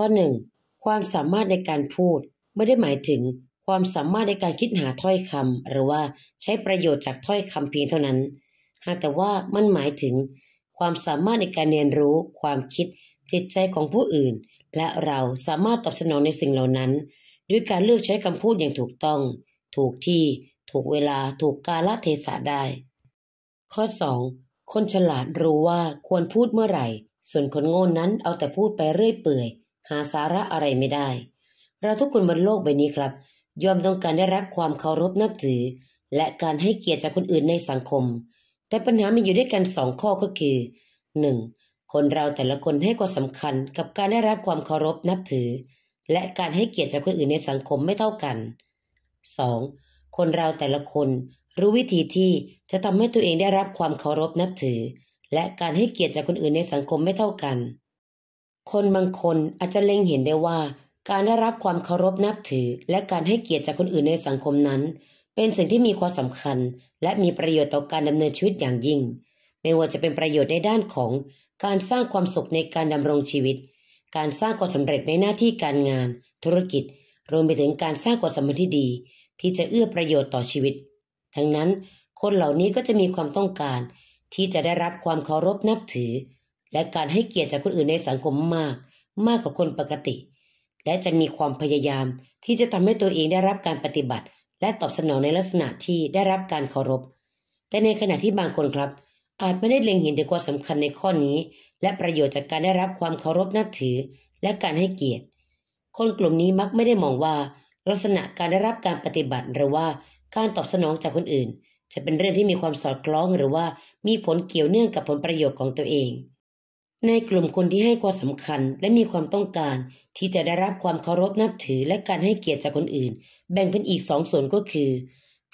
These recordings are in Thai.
ข้อหนึ่งความสามารถในการพูดไม่ได้หมายถึงความสามารถในการคิดหาถ้อยคำหรือว่าใช้ประโยชน์จากถ้อยคำเพียงเท่านั้น หากแต่ว่ามันหมายถึง ความสามารถในการเรียนรู้ ความคิด จิตใจของผู้อื่น และเราสามารถตอบสนองในสิ่งเหล่านั้น ด้วยการเลือกใช้คำพูดอย่างถูกต้อง ถูกที่ถูกเวลาถูกกาลเทศะได้ ข้อ 2. คนฉลาดรู้ว่าควรพูดเมื่อไหร่ ส่วนคนโง่นั้นเอาแต่พูดไปเรื่อยเปื่อยหาสาระอะไรไม่ได้ เราทุกคนบนโลกใบนี้ครับยอมต้องการได้รับความเคารพนับถือ และการให้เกียรติจากคนอื่นในสังคม แต่ปัญหามีอยู่ด้วยกันสองข้อก็คือ 1. คนเราแต่ละคนให้ความสำคัญกับการได้รับความเคารพนับถือ และการให้เกียรติจากคนอื่นในสังคมไม่เท่ากัน 2. คนเราแต่ละคนรู้วิธีที่จะทำให้ตัวเองได้รับความเคารพนับถือ และการให้เกียรติจากคนอื่นในสังคมไม่เท่ากันคนบางคนอาจจะเล็งเห็นได้ว่า การได้รับความเคารพนับถือ และการให้เกียรติจากคนอื่นในสังคมนั้น เป็นสิ่งที่มีความสำคัญ และมีประโยชน์ต่อการดำเนินชีวิตอย่างยิ่ง ไม่ว่าจะเป็นประโยชน์ในด้านของ การสร้างความสุขในการดำรงชีวิต การสร้างความสำเร็จในหน้าที่การงาน ธุรกิจรวมไปถึงการสร้างความสัมพันธ์ที่ดี ที่จะเอื้อประโยชน์ต่อชีวิต ทั้งนั้นคนเหล่านี้ก็จะมีความต้องการ ที่จะได้รับความเคารพนับถือและการให้เกียรติจากคนอื่นในสังคมมาก มากกว่าคนปกติ และจะมีความพยายาม ที่จะทำให้ตัวเองได้รับการปฏิบัติ และตอบสนองในลักษณะที่ได้รับการเคารพ แต่ในขณะที่บางคนครับ อาจไม่ได้เล็งเห็นถึงความสำคัญในข้อนี้ และประโยชน์จากการได้รับความเคารพนับถือ และการให้เกียรติ คนกลุ่มนี้มักไม่ได้มองว่า ลักษณะการได้รับการปฏิบัติหรือว่า การตอบสนองจากคนอื่น จะเป็นเรื่องที่มีความสอดคล้องหรือว่ามีผลเกี่ยวเนื่องกับผลประโยชน์ของตัวเองในกลุ่มคนที่ให้ความสำคัญและมีความต้องการ ที่จะได้รับความเคารพนับถือและการให้เกียรติจากคนอื่น แบ่งเป็นอีกสองส่วนก็คือ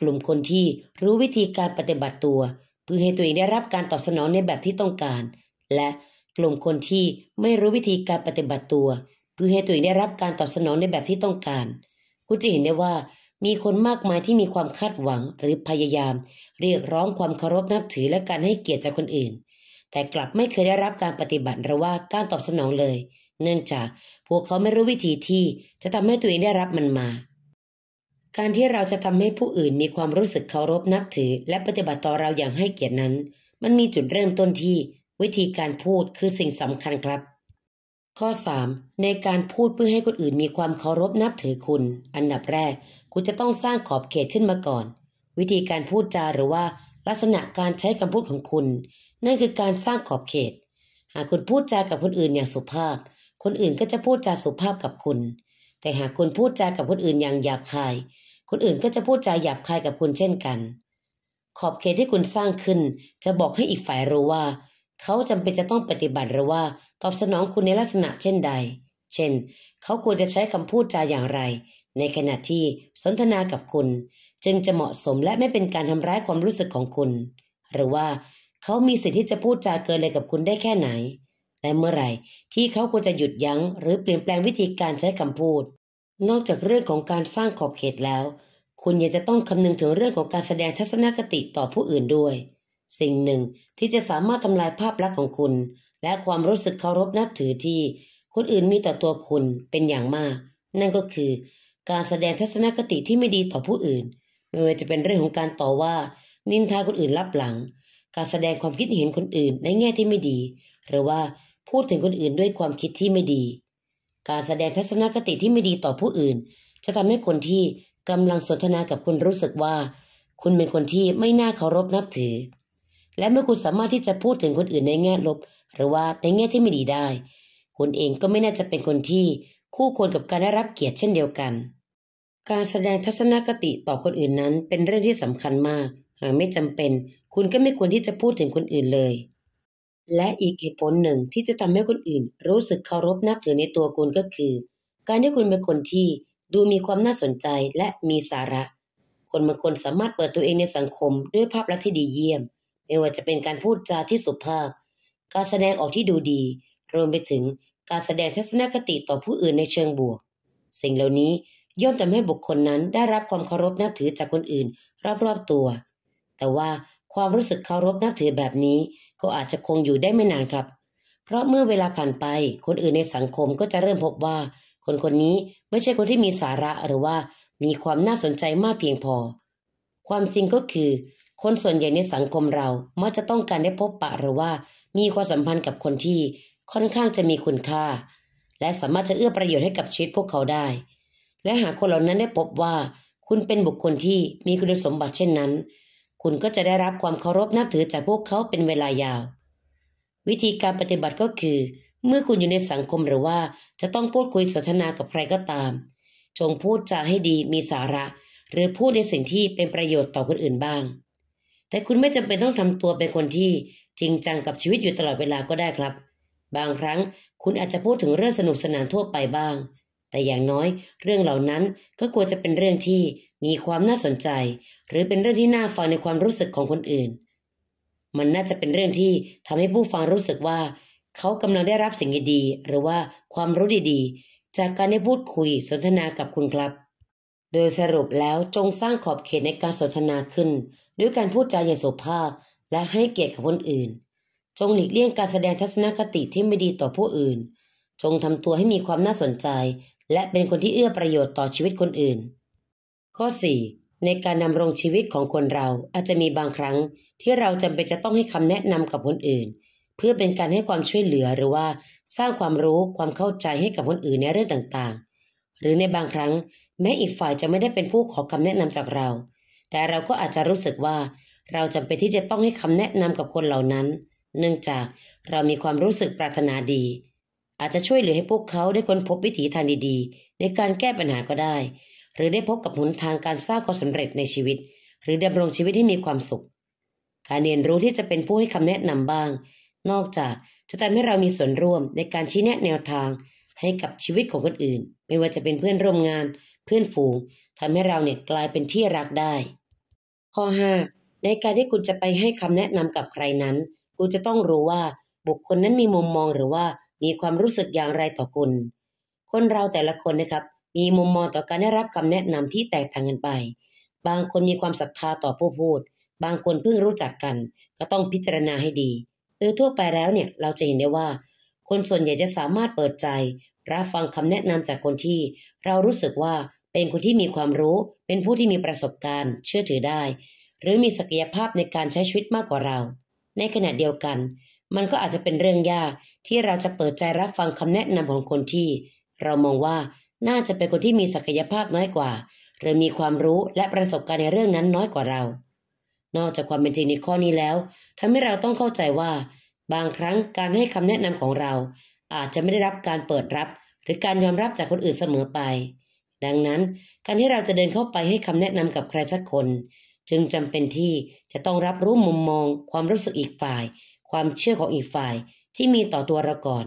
กลุ่มคนที่รู้วิธีการปฏิบัติตัว เพื่อให้ตัวเองได้รับการตอบสนองในแบบที่ต้องการ และกลุ่มคนที่ไม่รู้วิธีการปฏิบัติตัว เพื่อให้ตัวเองได้รับการตอบสนองในแบบที่ต้องการ คุณจะเห็นได้ว่า มีคนมากมายที่มีความคาดหวังหรือพยายาม เรียกร้องความเคารพนับถือและการให้เกียรติจากคนอื่นแต่กลับไม่เคยได้รับการปฏิบัติหรือว่าการตอบสนองเลย เนื่องจากพวกเขาไม่รู้วิธีที่จะทำให้ตัวเองได้รับมันมา การที่เราจะทำให้ผู้อื่นมีความรู้สึกเคารพนับถือ และปฏิบัติต่อเราอย่างให้เกียรตินั้น มันมีจุดเริ่มต้นที่ วิธีการพูดคือสิ่งสำคัญครับ ข้อ 3. ในการพูดเพื่อให้คนอื่น มีความเคารพนับถือคุณ อันดับแรกคุณจะต้องสร้างขอบเขตขึ้นมาก่อน วิธีการพูดจาหรือว่า ลักษณะการใช้คำพูดของคุณนั่นคือการสร้างขอบเขต หากคุณพูดจากับคนอื่นอย่างสุภาพ คนอื่นก็จะพูดจาสุภาพกับคุณ แต่หากคุณพูดจา กับคนอื่นอย่างหยาบคาย คนอื่นก็จะพูดจาหยาบคายกับคุณเช่นกัน ขอบเขตที่คุณสร้างขึ้น จะบอกให้อีกฝ่ายรู้ว่า เขาจำเป็นจะต้องปฏิบัติหรือว่า ตอบสนองคุณในลักษณะเช่นใด เช่น เขาควรจะใช้คำพูดจาอย่างไร ในขณะที่สนทนา กับคุณ จึงจะเหมาะสมและไม่เป็นการทำร้ายความรู้สึกของคุณ หรือว่าเขามีสิทธิ์ที่จะพูดจาเกินเลยกับคุณได้แค่ไหน และเมื่อไหร่ ที่เขาควรจะหยุดยัง้งหรือเปลี่ยนแปลงวิธีการใช้คำพูด นอกจากเรื่องของการสร้างขอบเขตแล้ว คุณยังจะต้องคำนึงถึงเรื่องของการแสดงทัศนคติต่อผู้อื่นด้วย สิ่งหนึ่ง ที่จะสามารถทำลายภาพลักษณ์ของคุณ และความรู้สึกเคารพนับถือที่ คนอื่นมีต่อตัวคุณเป็นอย่างมาก นั่นก็คือ การแสดงทัศนคติที่ไม่ดีต่อผู้อื่นไม่ว่าจะเป็นเรื่องของการต่อว่า นินทาคนอื่นลับหลังการแสดงความคิดเห็นคนอื่นในแง่ที่ไม่ดี หรือว่าพูดถึงคนอื่นด้วยความคิดที่ไม่ดี การแสดงทัศนคติที่ไม่ดีต่อผู้อื่น จะทำให้คนที่กำลังสนทนากับคุณรู้สึกว่า คุณเป็นคนที่ไม่น่าเคารพนับถือ และเมื่อคุณสามารถที่จะพูดถึงคนอื่นในแง่ลบ หรือว่าในแง่ที่ไม่ดีได้คุณเองก็ไม่น่าจะเป็นคนที่คู่ควรกับการได้รับเกียรติเช่นเดียวกัน การแสดงทัศนคติต่อคนอื่นนั้นเป็นเรื่องที่สำคัญมากหากไม่จำเป็นคุณก็ไม่ควรที่จะพูดถึงคนอื่นเลย และอีกเหตุผลหนึ่งที่จะทำให้คนอื่น รู้สึกเคารพนับถือในตัวคุณก็คือ การที่คุณเป็นคนที่ดูมีความน่าสนใจและมีสาระ คนบางคนสามารถเปิดตัวเองในสังคมด้วยภาพลักษณ์ที่ดีเยี่ยม ไม่ว่าจะเป็นการพูดจาที่สุภาพ การแสดงออกที่ดูดี รวมไปถึงการแสดงทัศนคติต่อผู้อื่นในเชิงบวก สิ่งเหล่านี้ย่อมทำให้บุคคลนั้นได้รับความเคารพนับถือจากคนอื่น รอบๆตัว แต่ว่าความรู้สึกเคารพนับถือแบบนี้ ก็อาจจะคงอยู่ได้ไม่นานครับ เพราะเมื่อเวลาผ่านไป คนอื่นในสังคมก็จะเริ่มพบว่า คนคนนี้ไม่ใช่คนที่มีสาระหรือว่ามีความน่าสนใจมากเพียงพอ ความจริงก็คือ คนส่วนใหญ่ในสังคมเรา มักจะต้องการได้พบปะหรือว่ามีความสัมพันธ์กับคนที่ค่อนข้างจะมีคุณค่า และสามารถจะเอื้อประโยชน์ให้กับชีวิตพวกเขาได้ และหากคนเหล่านั้นได้พบว่า คุณเป็นบุคคลที่มีคุณสมบัติเช่นนั้นคุณก็จะได้รับความเคารพนับถือจากพวกเขาเป็นเวลายาว วิธีการปฏิบัติก็คือ เมื่อคุณอยู่ในสังคมหรือว่า จะต้องพูดคุยสนทนากับใครก็ตามจงพูดจาให้ดีมีสาระ หรือพูดในสิ่งที่เป็นประโยชน์ต่อคนอื่นบ้าง แต่คุณไม่จำเป็นต้องทำตัวเป็นคนที่ จริงจังกับชีวิตอยู่ตลอดเวลาก็ได้ครับ บางครั้งคุณอาจจะพูดถึงเรื่องสนุกสนานทั่วไปบ้าง แต่อย่างน้อยเรื่องเหล่านั้นก็ควรจะเป็นเรื่องที่มีความน่าสนใจหรือเป็นเรื่องที่น่าฟังในความรู้สึกของคนอื่น มันน่าจะเป็นเรื่องที่ทำให้ผู้ฟังรู้สึกว่า เขากำลังได้รับสิ่งดีๆหรือว่าความรู้ดีๆ จากการได้พูดคุยสนทนากับคุณครับ โดยสรุปแล้วจงสร้างขอบเขตในการสนทนาขึ้นด้วยการพูดจาอย่างสุภาพและให้เกียรติกับคนอื่น จงหลีกเลี่ยงการแสดงทัศนคติที่ไม่ดีต่อผู้อื่น จงทำตัวให้มีความน่าสนใจ และเป็นคนที่เอื้อประโยชน์ต่อชีวิตคนอื่น ข้อ4ในการนำรงชีวิตของคนเราอาจจะมีบางครั้ง ที่เราจำเป็นจะต้องให้คำแนะนำกับคนอื่น เพื่อเป็นการให้ความช่วยเหลือหรือว่าสร้างความรู้ ความเข้าใจให้กับคนอื่นในเรื่องต่างๆ หรือในบางครั้ง แม้อีกฝ่ายจะไม่ได้เป็นผู้ขอคำแนะนำจากเรา แต่เราก็อาจจะรู้สึกว่า เราจำเป็นที่จะต้องให้คำแนะนำกับคนเหล่านั้น เนื่องจากเรามีความรู้สึกปรารถนาดี อาจจะช่วยเหลือให้พวกเขาได้ค้นพบวิถีทางดีๆ ในการแก้ปัญหาก็ได้หรือได้พบกับหนทางการสร้างความสำเร็จในชีวิต หรือดำรงชีวิตที่มีความสุข การเรียนรู้ที่จะเป็นผู้ให้คำแนะนำบ้าง นอกจากจะทำให้เรามีส่วนร่วม ในการชี้แนะแนวทาง ให้กับชีวิตของคนอื่น ไม่ว่าจะเป็นเพื่อนร่วมงาน เพื่อนฝูงทำให้เราเนี่ยกลายเป็นที่รักได้ ข้อ 5 ในการที่คุณจะไปให้คำแนะนำกับใครนั้นคุณจะต้องรู้ว่าบุคคลนั้นมีมุมมองหรือว่ามีความรู้สึกอย่างไรต่อคุณ คนเราแต่ละคนนะครับมีมุมมองต่อการได้รับคำแนะนำที่แตกต่างกันไป บางคนมีความศรัทธาต่อผู้พูด บางคนเพิ่งรู้จักกัน ก็ต้องพิจารณาให้ดี โดยทั่วไปแล้วเนี่ย เราจะเห็นได้ว่า คนส่วนใหญ่จะสามารถเปิดใจ รับฟังคำแนะนำจากคนที่ เรารู้สึกว่าเป็นคนที่มีความรู้ เป็นผู้ที่มีประสบการณ์ เชื่อถือได้ หรือมีศักยภาพในการใช้ชีวิตมากกว่าเรา ในขณะเดียวกัน มันก็อาจจะเป็นเรื่องยากที่เราจะเปิดใจรับฟังคำแนะนำของคนที่ เรามองว่าน่าจะเป็นคนที่มีศักยภาพน้อยกว่า หรือมีความรู้และประสบการณ์ในเรื่องนั้นน้อยกว่าเรา นอกจากความเป็นจริงในข้อนี้แล้วทำให้เราต้องเข้าใจว่า บางครั้งการให้คำแนะนำของเรา อาจจะไม่ได้รับการเปิดรับ หรือการยอมรับจากคนอื่นเสมอไป ดังนั้นการที่เราจะเดินเข้าไปให้คำแนะนำกับใครสักคน จึงจำเป็นที่จะต้องรับรู้มุมมอง ความรู้สึกอีกฝ่าย ความเชื่อของอีกฝ่ายที่มีต่อตัวเราก่อน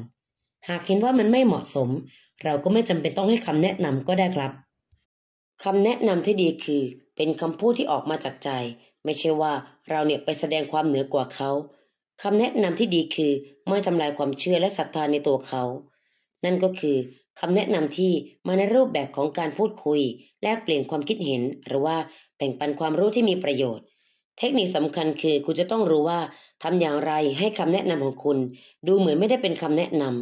หากเห็นว่ามันไม่เหมาะสมเราก็ไม่จำเป็นต้องให้คำแนะนำก็ได้ครับคำแนะนำที่ดีคือ เป็นคำพูดที่ออกมาจากใจ ไม่ใช่ว่าเราเนี่ยไปแสดงความเหนือกว่าเขาคำแนะนำที่ดีคือ ไม่ทำลายความเชื่อและศรัทธาในตัวเขา นั่นก็คือคำแนะนำที่มาในรูปแบบของการพูดคุย แลกเปลี่ยนความคิดเห็นหรือว่าแบ่งปันความรู้ที่มีประโยชน์ เทคนิคสำคัญคือ คุณจะต้องรู้ว่าทำอย่างไรให้คำแนะนำของคุณ ดูเหมือนไม่ได้เป็นคำแนะนำ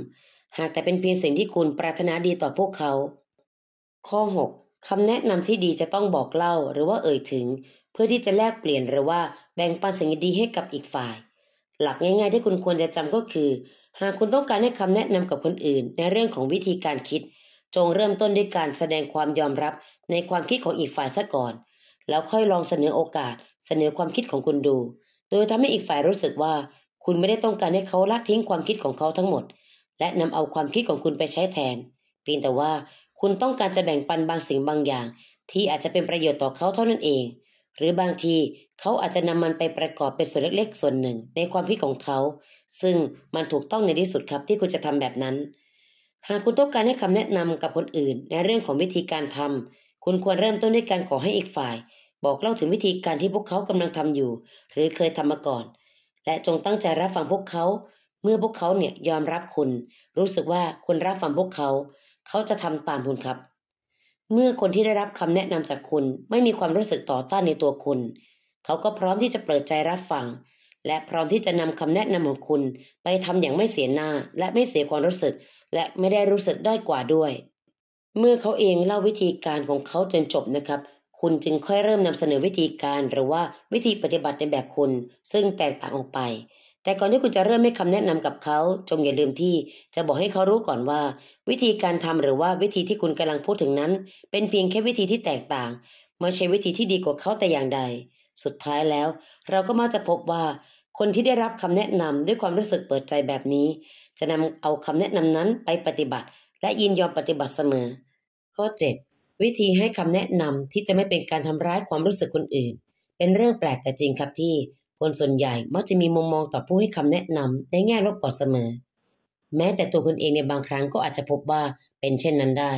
หากแต่เป็นเพียงสิ่งที่คุณปรารถนาดีต่อพวกเขา ข้อ 6. คำแนะนำที่ดีจะต้องบอกเล่าหรือว่าเอ่ยถึง เพื่อที่จะแลกเปลี่ยนหรือว่าแบ่งปันสิ่งดีให้กับอีกฝ่าย หลักง่ายๆที่คุณควรจะจำก็คือ หากคุณต้องการให้คำแนะนำกับคนอื่นในเรื่องของวิธีการคิด จงเริ่มต้นด้วยการแสดงความยอมรับในความคิดของอีกฝ่ายซะก่อน แล้วค่อยลองเสนอโอกาส เสนอความคิดของคุณดู โดยทำให้อีกฝ่ายรู้สึกว่า คุณไม่ได้ต้องการให้เขาละทิ้งความคิดของเขาทั้งหมดและนำเอาความคิดของคุณไปใช้แทนเพียงแต่ว่าคุณต้องการจะแบ่งปันบางสิ่งบางอย่าง ที่อาจจะเป็นประโยชน์ต่อเขาเท่านั้นเอง หรือบางทีเขาอาจจะนำมันไปประกอบเป็นส่วนเล็กๆส่วนหนึ่งในความคิดของเขา ซึ่งมันถูกต้องในที่สุดครับที่คุณจะทำแบบนั้น หากคุณต้องการให้คำแนะนำกับคนอื่นในเรื่องของวิธีการทำคุณควรเริ่มต้นด้วยการขอให้อีกฝ่าย บอกเล่าถึงวิธีการที่พวกเขากำลังทำอยู่ หรือเคยทำมาก่อน และจงตั้งใจรับฟังพวกเขาเมื่อพวกเขาเนี่ยยอมรับคุณ รู้สึกว่าคุณรับฟังพวกเขา เขาจะทำตามคุณครับ เมื่อคนที่ได้รับคำแนะนำจากคุณ ไม่มีความรู้สึกต่อต้านในตัวคุณ เขาก็พร้อมที่จะเปิดใจรับฟังและพร้อมที่จะนำคำแนะนำของคุณไปทำอย่างไม่เสียหน้า และไม่เสียความรู้สึก และไม่ได้รู้สึกด้อยกว่าด้วย เมื่อเขาเองเล่าวิธีการของเขาจนจบนะครับ คุณจึงค่อยเริ่มนำเสนอวิธีการหรือว่าวิธีปฏิบัติในแบบคุณ ซึ่งแตกต่างออกไปแต่ก่อนที่คุณจะเริ่มให้คำแนะนำกับเขา จงอย่าลืมที่จะบอกให้เขารู้ก่อนว่า วิธีการทำหรือว่าวิธีที่คุณกำลังพูดถึงนั้น เป็นเพียงแค่วิธีที่แตกต่างไม่ใช่วิธีที่ดีกว่าเขาแต่อย่างใด สุดท้ายแล้วเราก็มักจะพบว่า คนที่ได้รับคำแนะนำด้วยความรู้สึกเปิดใจแบบนี้ จะนำเอาคำแนะนำนั้นไปปฏิบัติ และยินยอมปฏิบัติเสมอ ข้อ7วิธีให้คำแนะนำที่จะไม่เป็นการทำร้ายความรู้สึกคนอื่น เป็นเรื่องแปลกแต่จริงครับที่คนส่วนใหญ่มักจะมีมุมมองต่อผู้ให้คำแนะนำในแง่ลบกว่าเสมอ แม้แต่ตัวคุณเองในบางครั้งก็อาจจะพบว่าเป็นเช่นนั้นได้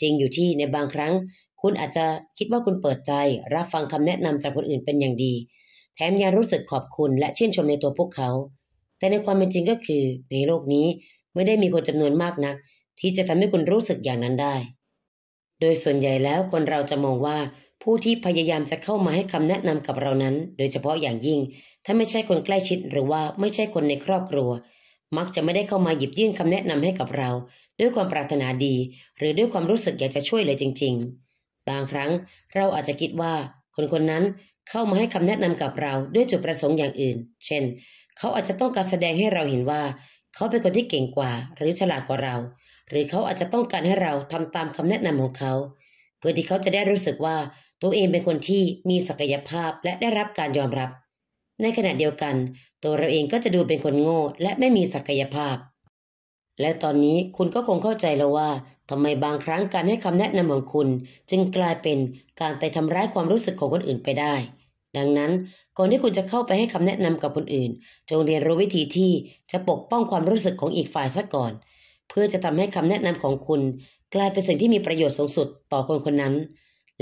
จริงอยู่ที่ในบางครั้งคุณอาจจะคิดว่าคุณเปิดใจ รับฟังคำแนะนำจากคนอื่นเป็นอย่างดี แถมยังรู้สึกขอบคุณและชื่นชมในตัวพวกเขา แต่ในความเป็นจริงก็คือในโลกนี้ไม่ได้มีคนจำนวนมากนัก ที่จะทำให้คุณรู้สึกอย่างนั้นได้ โดยส่วนใหญ่แล้วคนเราจะมองว่าผู้ที่พยายามจะเข้ามาให้คำแนะนำกับเรานั้น โดยเฉพาะอย่างยิ่ง ถ้าไม่ใช่คนใกล้ชิดหรือว่าไม่ใช่คนในครอบครัว มักจะไม่ได้เข้ามาหยิบยื่นคำแนะนำให้กับเรา ด้วยความปรารถนาดี หรือด้วยความรู้สึกอยากจะช่วยเลยจริง ๆ บางครั้งเราอาจจะคิดว่าคนคนนั้นเข้ามาให้คำแนะนำกับเราด้วยจุดประสงค์อย่างอื่น เช่น เขาอาจจะต้องการแสดงให้เราเห็นว่า เขาเป็นคนที่เก่งกว่า หรือฉลาดกว่าเรา หรือเขาอาจจะต้องการให้เราทำตามคำแนะนำของเขาเพื่อที่เขาจะได้รู้สึกว่าตัวเองเป็นคนที่มีศักยภาพและได้รับการยอมรับ ในขณะเดียวกัน ตัวเราเองก็จะดูเป็นคนโง่และไม่มีศักยภาพ และตอนนี้คุณก็คงเข้าใจแล้วว่าทำไมบางครั้งการให้คำแนะนำของคุณ จึงกลายเป็นการไปทำร้ายความรู้สึกของคนอื่นไปได้ ดังนั้นก่อนที่คุณจะเข้าไปให้คำแนะนำกับคนอื่น จงเรียนรู้วิธีที่จะปกป้องความรู้สึกของอีกฝ่ายซะก่อน เพื่อจะทำให้คำแนะนำของคุณ กลายเป็นสิ่งที่มีประโยชน์สูงสุดต่อคนคนนั้น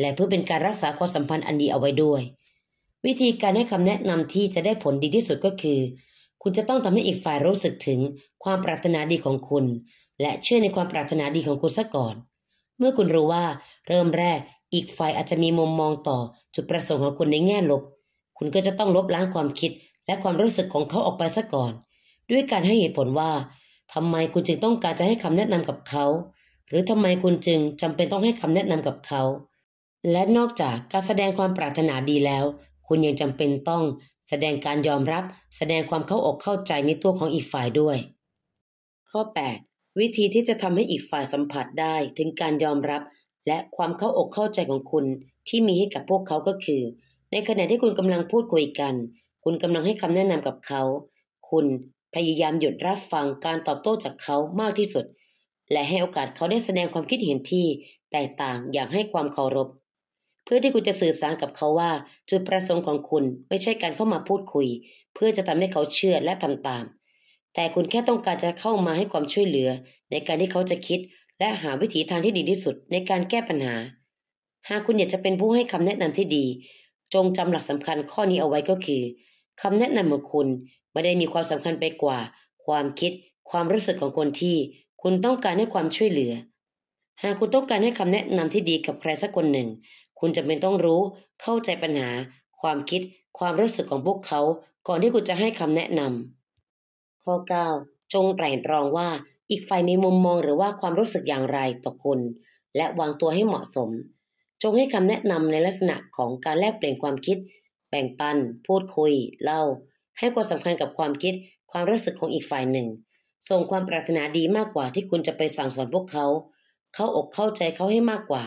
และเพื่อเป็นการรักษา ความสัมพันธ์อันดีเอาไว้ด้วย วิธีการให้คำแนะนำที่จะได้ผลดีที่สุดก็คือ คุณจะต้องทำให้อีกฝ่ายรู้สึกถึงความปรารถนาดีของคุณ และเชื่อในความปรารถนาดีของคุณซะก่อน เมื่อคุณรู้ว่า เริ่มแรกอีกฝ่ายอาจจะมีมุมมองต่อจุดประสงค์ของคุณในแง่ลบ คุณก็จะต้องลบล้างความคิดและความรู้สึกของเขาออกไปซะก่อน ด้วยการให้เหตุผลว่าทำไมคุณจึงต้องการจะให้คำแนะนำกับเขา หรือทำไมคุณจึงจำเป็นต้องให้คำแนะนำกับเขาและนอกจากการแสดงความปรารถนาดีแล้ว คุณยังจำเป็นต้องแสดงการยอมรับแสดงความเข้าอกเข้าใจในตัวของอีกฝ่ายด้วย ข้อ 8 วิธีที่จะทำให้อีกฝ่ายสัมผัสได้ถึงการยอมรับและความเข้าอกเข้าใจของคุณที่มีให้กับพวกเขาก็คือ ในขณะที่คุณกำลังพูดคุยกัน คุณกำลังให้คำแนะนำกับเขา คุณพยายามหยุดรับฟังการตอบโต้จากเขามากที่สุด และให้โอกาสเขาได้แสดงความคิดเห็นที่แตกต่างอย่างให้ความเคารพเพื่อที่คุณจะสื่อสารกับเขาว่า จุดประสงค์ของคุณ ไม่ใช่การเข้ามาพูดคุย เพื่อจะทำให้เขาเชื่อและทำตามแต่คุณแค่ต้องการจะเข้ามาให้ความช่วยเหลือ ในการที่เขาจะคิดและหาวิธีทางที่ดีที่สุดในการแก้ปัญหา หากคุณอยากจะเป็นผู้ให้คำแนะนำที่ดี จงจำหลักสำคัญข้อนี้เอาไว้ก็คือ คำแนะนำของคุณ ไม่ได้มีความสำคัญไปกว่า ความคิด ความรู้สึกของคนที่ คุณต้องการให้ความช่วยเหลือ หากคุณต้องการให้คำแนะนำที่ดีกับใครสักคนหนึ่งคุณจำเป็นต้องรู้ เข้าใจปัญหา ความคิด ความรู้สึกของพวกเขา ก่อนที่คุณจะให้คำแนะนำข้อ 9 จงไตร่ตรองว่าอีกฝ่ายมีมุมมองหรือว่าความรู้สึกอย่างไรต่อคุณ และวางตัวให้เหมาะสม จงให้คำแนะนำในลักษณะของการแลกเปลี่ยนความคิดแบ่งปัน พูดคุย เล่า ให้ความสำคัญกับความคิด ความรู้สึกของอีกฝ่ายหนึ่ง ส่งความปรารถนาดีมากกว่าที่คุณจะไปสั่งสอนพวกเขา เข้าอกเข้าใจเขาให้มากกว่า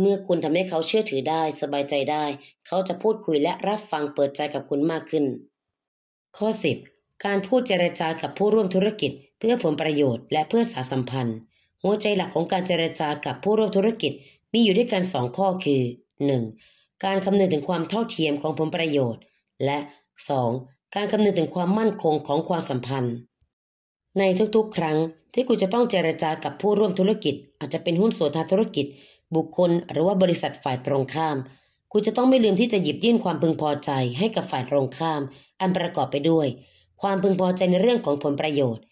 เมื่อคุณทำให้เขาเชื่อถือได้สบายใจได้ เขาจะพูดคุยและรับฟังเปิดใจกับคุณมากขึ้น ข้อ10การพูดเจรจากับผู้ร่วมธุรกิจเพื่อผลประโยชน์ และเพื่อสาสัมพันธ์ หัวใจหลักของการเจรจากับผู้ร่วมธุรกิจ มีอยู่ด้วยกันสองข้อคือ 1. การคำนึงถึงความเท่าเทียมของผลประโยชน์ และ 2. การคำนึงถึงความมั่นคงของความสัมพันธ์ ในทุกๆ ครั้ง ที่คุณจะต้องเจรจากับผู้ร่วมธุรกิจ อาจจะเป็นหุ้นส่วนทางธุรกิจบุคคลหรือว่าบริษัทฝ่ายตรงข้าม คุณจะต้องไม่ลืมที่จะหยิบยื่นความพึงพอใจ ให้กับฝ่ายตรงข้าม อันประกอบไปด้วย ความพึงพอใจในเรื่องของผลประโยชน์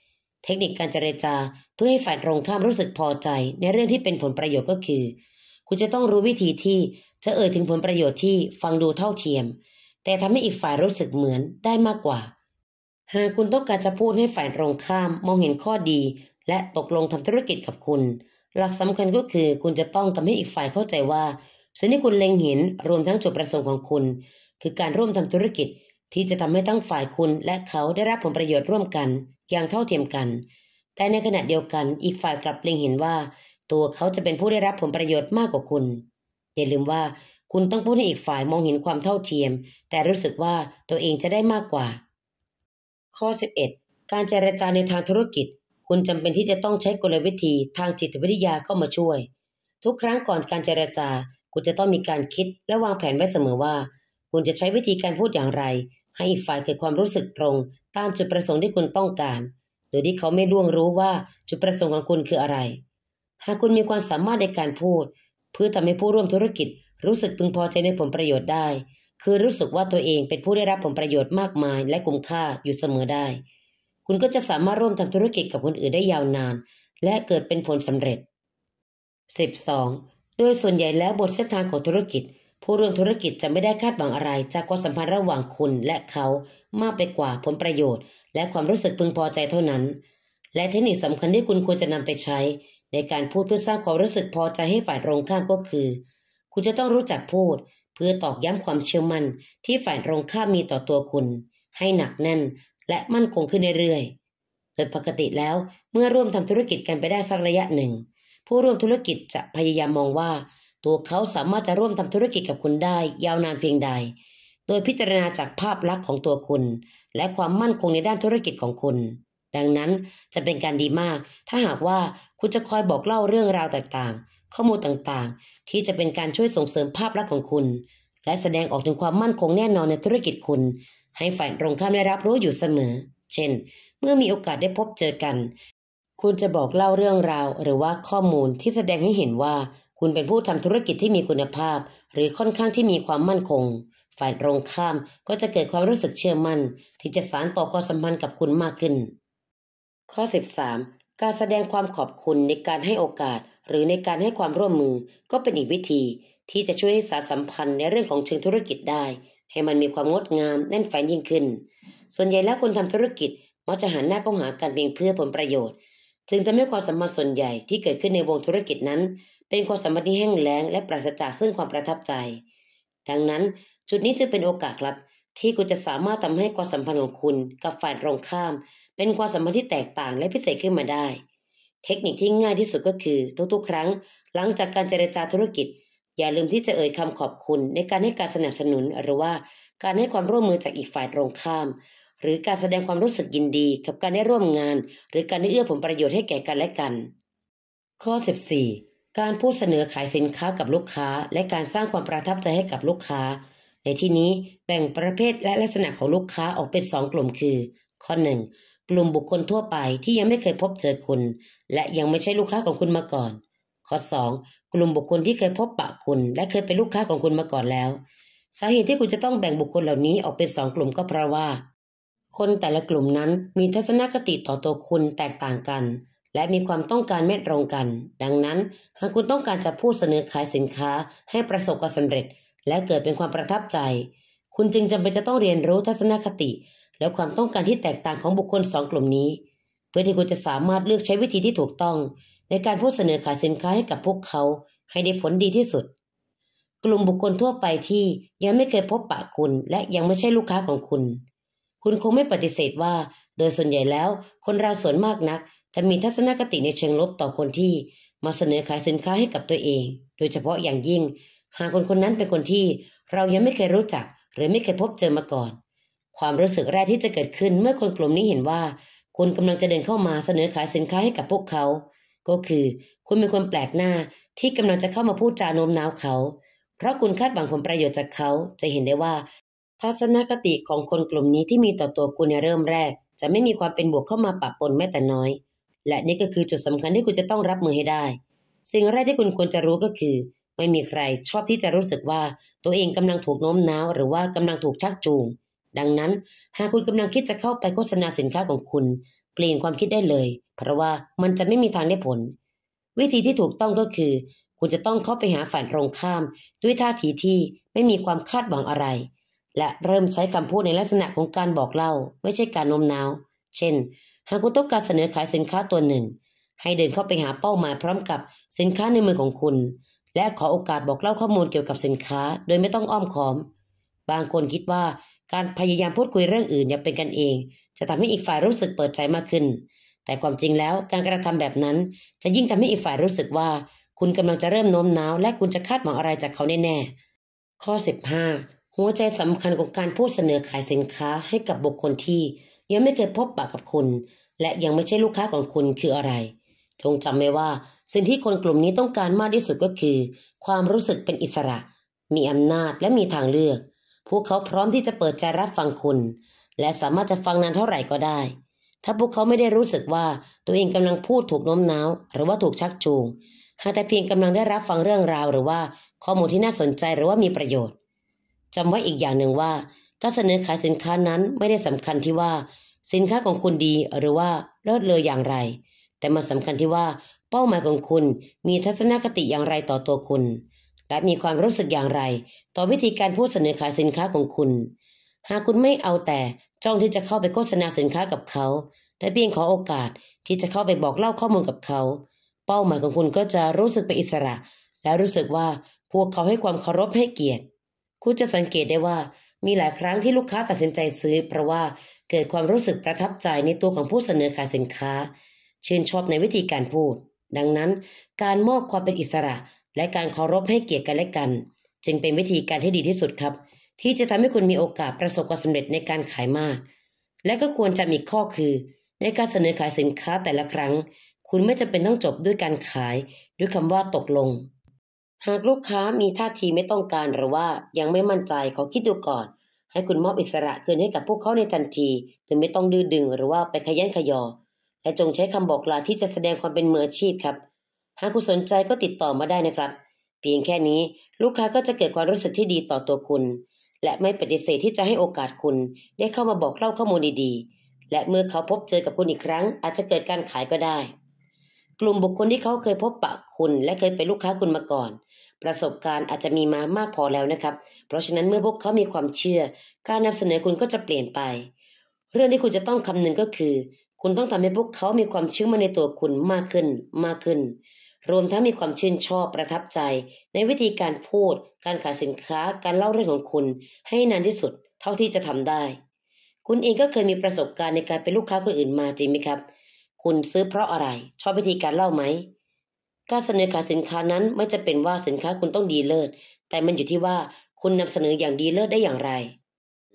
เทคนิคการเจรจาเพื่อให้ฝ่ายตรงข้ามรู้สึกพอใจในเรื่องที่เป็นผลประโยชน์ก็คือ คุณจะต้องรู้วิธีที่จะเอ่ยถึงผลประโยชน์ที่ฟังดูเท่าเทียม แต่ทำให้อีกฝ่ายรู้สึกเหมือนได้มากกว่า หากคุณต้องการจะพูดให้ฝ่ายตรงข้ามมองเห็นข้อดี และตกลงทำธุรกิจกับคุณหลักสำคัญก็คือคุณจะต้องทำให้อีกฝ่ายเข้าใจว่าสิ่งที่คุณเล็งเห็นรวมทั้งจุดประสงค์ของคุณ คือการร่วมทำธุรกิจ ที่จะทำให้ทั้งฝ่ายคุณ และเขาได้รับผลประโยชน์ร่วมกัน อย่างเท่าเทียมกัน แต่ในขณะเดียวกันอีกฝ่ายกลับเล็งเห็นว่า ตัวเขาจะเป็นผู้ได้รับผลประโยชน์มากกว่าคุณอย่าลืมว่า คุณต้องพูดให้อีกฝ่ายมองเห็นความเท่าเทียม แต่รู้สึกว่าตัวเองจะได้มากกว่า ข้อ 11 การเจรจาในทางธุรกิจคุณจำเป็นที่จะต้องใช้กลวิธีทางจิตวิทยาเข้ามาช่วย ทุกครั้งก่อนการเจรจาคุณจะต้องมีการคิดและวางแผนไว้เสมอว่า คุณจะใช้วิธีการพูดอย่างไร ให้อีกฝ่ายเกิดความรู้สึกตรง ตามจุดประสงค์ที่คุณต้องการโดยที่เขาไม่ร่วงรู้ว่าจุดประสงค์ของคุณคืออะไร หากคุณมีความสามารถในการพูด เพื่อทำให้ผู้ร่วมธุรกิจ รู้สึกพึงพอใจในผลประโยชน์ได้ คือรู้สึกว่าตัวเองเป็นผู้ได้รับผลประโยชน์มากมาย และคุ้มค่าอยู่เสมอได้คุณก็จะสามารถร่วมทำธุรกิจกับคนอื่นได้ยาวนาน และเกิดเป็นผลสำเร็จ 12. โดยส่วนใหญ่แล้วบทเส้นทางของธุรกิจ ผู้ร่วมธุรกิจจะไม่ได้คาดหวังอะไร จากความสัมพันธ์ระหว่างคุณและเขามากไปกว่าผลประโยชน์ และความรู้สึกพึงพอใจเท่านั้น และเทคนิคสำคัญที่คุณควรจะนำไปใช้ ในการพูดเพื่อสร้างความรู้สึกพอใจให้ฝ่ายตรงข้ามก็คือ คุณจะต้องรู้จักพูด เพื่อตอกย้ำความเชื่อมั่นที่ฝ่ายตรงข้ามมีต่อตัวคุณ ให้หนักแน่นและมั่นคงขึ้นเรื่อยๆโดยปกติแล้วเมื่อร่วมทำธุรกิจกันไปได้สักระยะหนึ่ง ผู้ร่วมธุรกิจจะพยายามมองว่า ตัวเขาสามารถจะร่วมทำธุรกิจกับคุณได้ยาวนานเพียงใด โดยพิจารณาจากภาพลักษณ์ของตัวคุณ และความมั่นคงในด้านธุรกิจของคุณ ดังนั้นจะเป็นการดีมาก ถ้าหากว่าคุณจะคอยบอกเล่าเรื่องราวต่างๆ ข้อมูลต่างๆ ที่จะเป็นการช่วยส่งเสริมภาพลักษณ์ของคุณ และแสดงออกถึงความมั่นคงแน่นอนในธุรกิจคุณให้ฝ่ายตรงข้ามได้รับรู้อยู่เสมอ เช่น เมื่อมีโอกาสได้พบเจอกัน คุณจะบอกเล่าเรื่องราว หรือว่าข้อมูลที่แสดงให้เห็นว่าคุณเป็นผู้ทำธุรกิจที่มีคุณภาพ หรือค่อนข้างที่มีความมั่นคง ฝ่ายตรงข้ามก็จะเกิดความรู้สึกเชื่อมั่น ที่จะสานต่อความสัมพันธ์กับคุณมากขึ้น ข้อ 13 การแสดงความขอบคุณในการให้โอกาสหรือในการให้ความร่วมมือก็เป็นอีกวิธี ที่จะช่วยให้สารสัมพันธ์ในเรื่องของเชิงธุรกิจได้ให้มันมีความงดงาม แน่นแฟนยิ่งขึ้น ส่วนใหญ่แล้วคนทำธุรกิจมักจะหันหน้าเข้าหากันเพียงเพื่อผลประโยชน์ จึงทำให้ความสัมพันธ์ส่วนใหญ่ที่เกิดขึ้นในวงธุรกิจนั้น เป็นความสัมพันธ์ที่แห้งแล้งและปราศจากซึ่งความประทับใจ ดังนั้นจุดนี้จึงเป็นโอกาสครับ ที่คุณจะสามารถทำให้ความสัมพันธ์ของคุณ กับฝ่ายตรงข้าม เป็นความสัมพันธ์ที่แตกต่างและพิเศษขึ้นมาได้ เทคนิคที่ง่ายที่สุดก็คือทุกๆครั้ง หลังจากการเจรจาธุรกิจอย่าลืมที่จะเอ่ยคำขอบคุณในการให้การสนับสนุนหรือว่าการให้ความร่วมมือจากอีกฝ่ายตรงข้าม หรือการแสดงความรู้สึกยินดี กับการได้ร่วมงาน หรือการได้เอื้อผลประโยชน์ให้แก่กันและกันข้อ14การพูดเสนอขายสินค้ากับลูกค้า และการสร้างความประทับใจให้กับลูกค้า ในที่นี้แบ่งประเภทและลักษณะของลูกค้าออกเป็นสองกลุ่มคือ ข้อ 1 กลุ่มบุคคลทั่วไปที่ยังไม่เคยพบเจอคุณ และยังไม่ใช่ลูกค้าของคุณมาก่อน ข้อ 2กลุ่มบุคคลที่เคยพบปะคุณ และเคยเป็นลูกค้าของคุณมาก่อนแล้ว สาเหตุที่คุณจะต้องแบ่งบุคคลเหล่านี้ออกเป็นสองกลุ่มก็เพราะว่า คนแต่ละกลุ่มนั้นมีทัศนคติต่อตัวคุณแตกต่างกัน และมีความต้องการไม่ตรงกัน ดังนั้น หากคุณต้องการจะพูดเสนอขายสินค้าให้ประสบความสำเร็จและเกิดเป็นความประทับใจ คุณจึงจำเป็นจะต้องเรียนรู้ทัศนคติ และความต้องการที่แตกต่างของบุคคลสองกลุ่มนี้ เพื่อที่คุณจะสามารถเลือกใช้วิธีที่ถูกต้องในการพูดเสนอขายสินค้าให้กับพวกเขาให้ได้ผลดีที่สุด กลุ่มบุคคลทั่วไปที่ยังไม่เคยพบปะคุณ และยังไม่ใช่ลูกค้าของคุณ คุณคงไม่ปฏิเสธว่า โดยส่วนใหญ่แล้ว คนเราส่วนมากนักจะมีทัศนคติในเชิงลบต่อคนที่มาเสนอขายสินค้าให้กับตัวเอง โดยเฉพาะอย่างยิ่ง หากคนคนนั้นเป็นคนที่ เรายังไม่เคยรู้จัก หรือไม่เคยพบเจอมาก่อน ความรู้สึกแรกที่จะเกิดขึ้นเมื่อคนกลุ่มนี้เห็นว่า คุณกำลังจะเดินเข้ามาเสนอขายสินค้าให้กับพวกเขาก็คือคุณเป็นคนแปลกหน้าที่กำลังจะเข้ามาพูดจาโน้มน้าวเขาเพราะคุณคาดหวังผลประโยชน์จากเขาจะเห็นได้ว่า ทัศนคติของคนกลุ่มนี้ที่มีต่อตัวคุณในเริ่มแรก จะไม่มีความเป็นบวกเข้ามาปะปนแม้แต่น้อย และนี่ก็คือจุดสำคัญที่คุณจะต้องรับมือให้ได้สิ่งแรกที่คุณควรจะรู้ก็คือ ไม่มีใคร ชอบที่จะรู้สึกว่าตัวเองกำลังถูกโน้มน้าวหรือว่ากำลังถูกชักจูง ดังนั้น หากคุณกำลังคิดจะเข้าไปโฆษณาสินค้าของคุณเปลี่ยนความคิดได้เลย เพราะว่ามันจะไม่มีทางได้ผล วิธีที่ถูกต้องก็คือ คุณจะต้องเข้าไปหาฝ่ายตรงข้ามด้วยท่าทีที่ไม่มีความคาดหวังอะไร และเริ่มใช้คำพูดในลักษณะของการบอกเล่าไม่ใช่การโน้มน้าว เช่น หากคุณต้องการเสนอขายสินค้าตัวหนึ่ง ให้เดินเข้าไปหาเป้าหมายพร้อมกับสินค้าในมือของคุณ และขอโอกาสบอกเล่าข้อมูลเกี่ยวกับสินค้าโดยไม่ต้องอ้อมค้อม บางคนคิดว่าการพยายามพูดคุยเรื่องอื่นอย่าเป็นกันเองจะทำให้อีกฝ่ายรู้สึกเปิดใจมากขึ้น แต่ความจริงแล้ว การกระทำแบบนั้น จะยิ่งทำให้อีกฝ่ายรู้สึกว่าคุณกำลังจะเริ่มโน้มน้าว และคุณจะคาดหวังอะไรจากเขาแน่แน่ข้อ15 หัวใจสำคัญของการพูดเสนอขายสินค้าให้กับบุคคลที่ ยังไม่เคยพบปะกับคุณ และยังไม่ใช่ลูกค้าของคุณคืออะไรจงจำไว้ว่า สิ่งที่คนกลุ่มนี้ต้องการมากที่สุดก็คือ ความรู้สึกเป็นอิสระ มีอำนาจและมีทางเลือก พวกเขาพร้อมที่จะเปิดใจรับฟังคุณและสามารถจะฟังนานเท่าไหร่ก็ได้ ถ้าพวกเขาไม่ได้รู้สึกว่าตัวเองกำลังพูดถูกโน้มน้าว หรือว่าถูกชักจูง หากแต่เพียงกำลังได้รับฟังเรื่องราว หรือว่าข้อมูลที่น่าสนใจหรือว่ามีประโยชน์ จำไว้อีกอย่างหนึ่งว่าการเสนอขายสินค้านั้นไม่ได้สำคัญที่ว่า สินค้าของคุณดีหรือว่าเลิศเลออย่างไร แต่มันสำคัญที่ว่าเป้าหมายของคุณมีทัศนคติอย่างไรต่อตัวคุณ และมีความรู้สึกอย่างไร ต่อวิธีการพูดเสนอขายสินค้าของคุณ หากคุณไม่เอาแต่จ้องที่จะเข้าไปโฆษณาสินค้ากับเขา แต่เพียงขอโอกาสที่จะเข้าไปบอกเล่าข้อมูลกับเขา เป้าหมายของคุณก็จะรู้สึกเป็นอิสระ และรู้สึกว่าพวกเขาให้ความเคารพให้เกียรติ คุณจะสังเกตได้ว่ามีหลายครั้งที่ลูกค้าตัดสินใจซื้อ เพราะว่าเกิดความรู้สึกประทับใจในตัวของผู้เสนอขายสินค้าชื่นชอบในวิธีการพูด ดังนั้น การมอบความเป็นอิสระและการเคารพให้เกียรติกันและกัน จึงเป็นวิธีการที่ดีที่สุดครับที่จะทำให้คุณมีโอกาสประสบความสำเร็จในการขายมาก และก็ควรจะมีข้อคือ ในการเสนอขายสินค้าแต่ละครั้ง คุณไม่จำเป็นต้องจบด้วยการขาย ด้วยคำว่าตกลง หากลูกค้ามีท่าทีไม่ต้องการหรือว่า ยังไม่มั่นใจขอคิดดูก่อน ให้คุณมอบอิสระเกินให้กับพวกเขาในทันทีโดยไม่ต้องดื้อดึงหรือว่าไปขยันขยอและจงใช้คำบอกลาที่จะแสดงความเป็นมืออาชีพครับ หากคุณสนใจก็ติดต่อมาได้นะครับ เพียงแค่นี้ลูกค้าก็จะเกิดความรู้สึกที่ดีต่อตัวคุณและไม่ปฏิเสธที่จะให้โอกาสคุณได้เข้ามาบอกเล่าข้อมูลดีๆ และเมื่อเขาพบเจอกับคุณอีกครั้งอาจจะเกิดการขายก็ได้ กลุ่มบุคคลที่เขาเคยพบปะคุณและเคยเป็นลูกค้าคุณมาก่อน ประสบการณ์อาจจะมีมามากพอแล้วนะครับ เพราะฉะนั้นเมื่อพวกเขามีความเชื่อ การนำเสนอคุณก็จะเปลี่ยนไป เรื่องที่คุณจะต้องคำนึงก็คือ คุณต้องทำให้พวกเขามีความเชื่อมั่นในตัวคุณมากขึ้นมากขึ้นรวมทั้งมีความชื่นชอบประทับใจ ในวิธีการพูด การขายสินค้า การเล่าเรื่องของคุณ ให้นานที่สุด เท่าที่จะทำได้ คุณเองก็เคยมีประสบการณ์ในการเป็นลูกค้าคนอื่นมาจริงไหมครับ คุณซื้อเพราะอะไร ชอบวิธีการเล่าไหมการเสนอขายสินค้านั้นไม่จะเป็นว่าสินค้าคุณต้องดีเลิศแต่มันอยู่ที่ว่าคุณนำเสนออย่างดีเลิศได้อย่างไร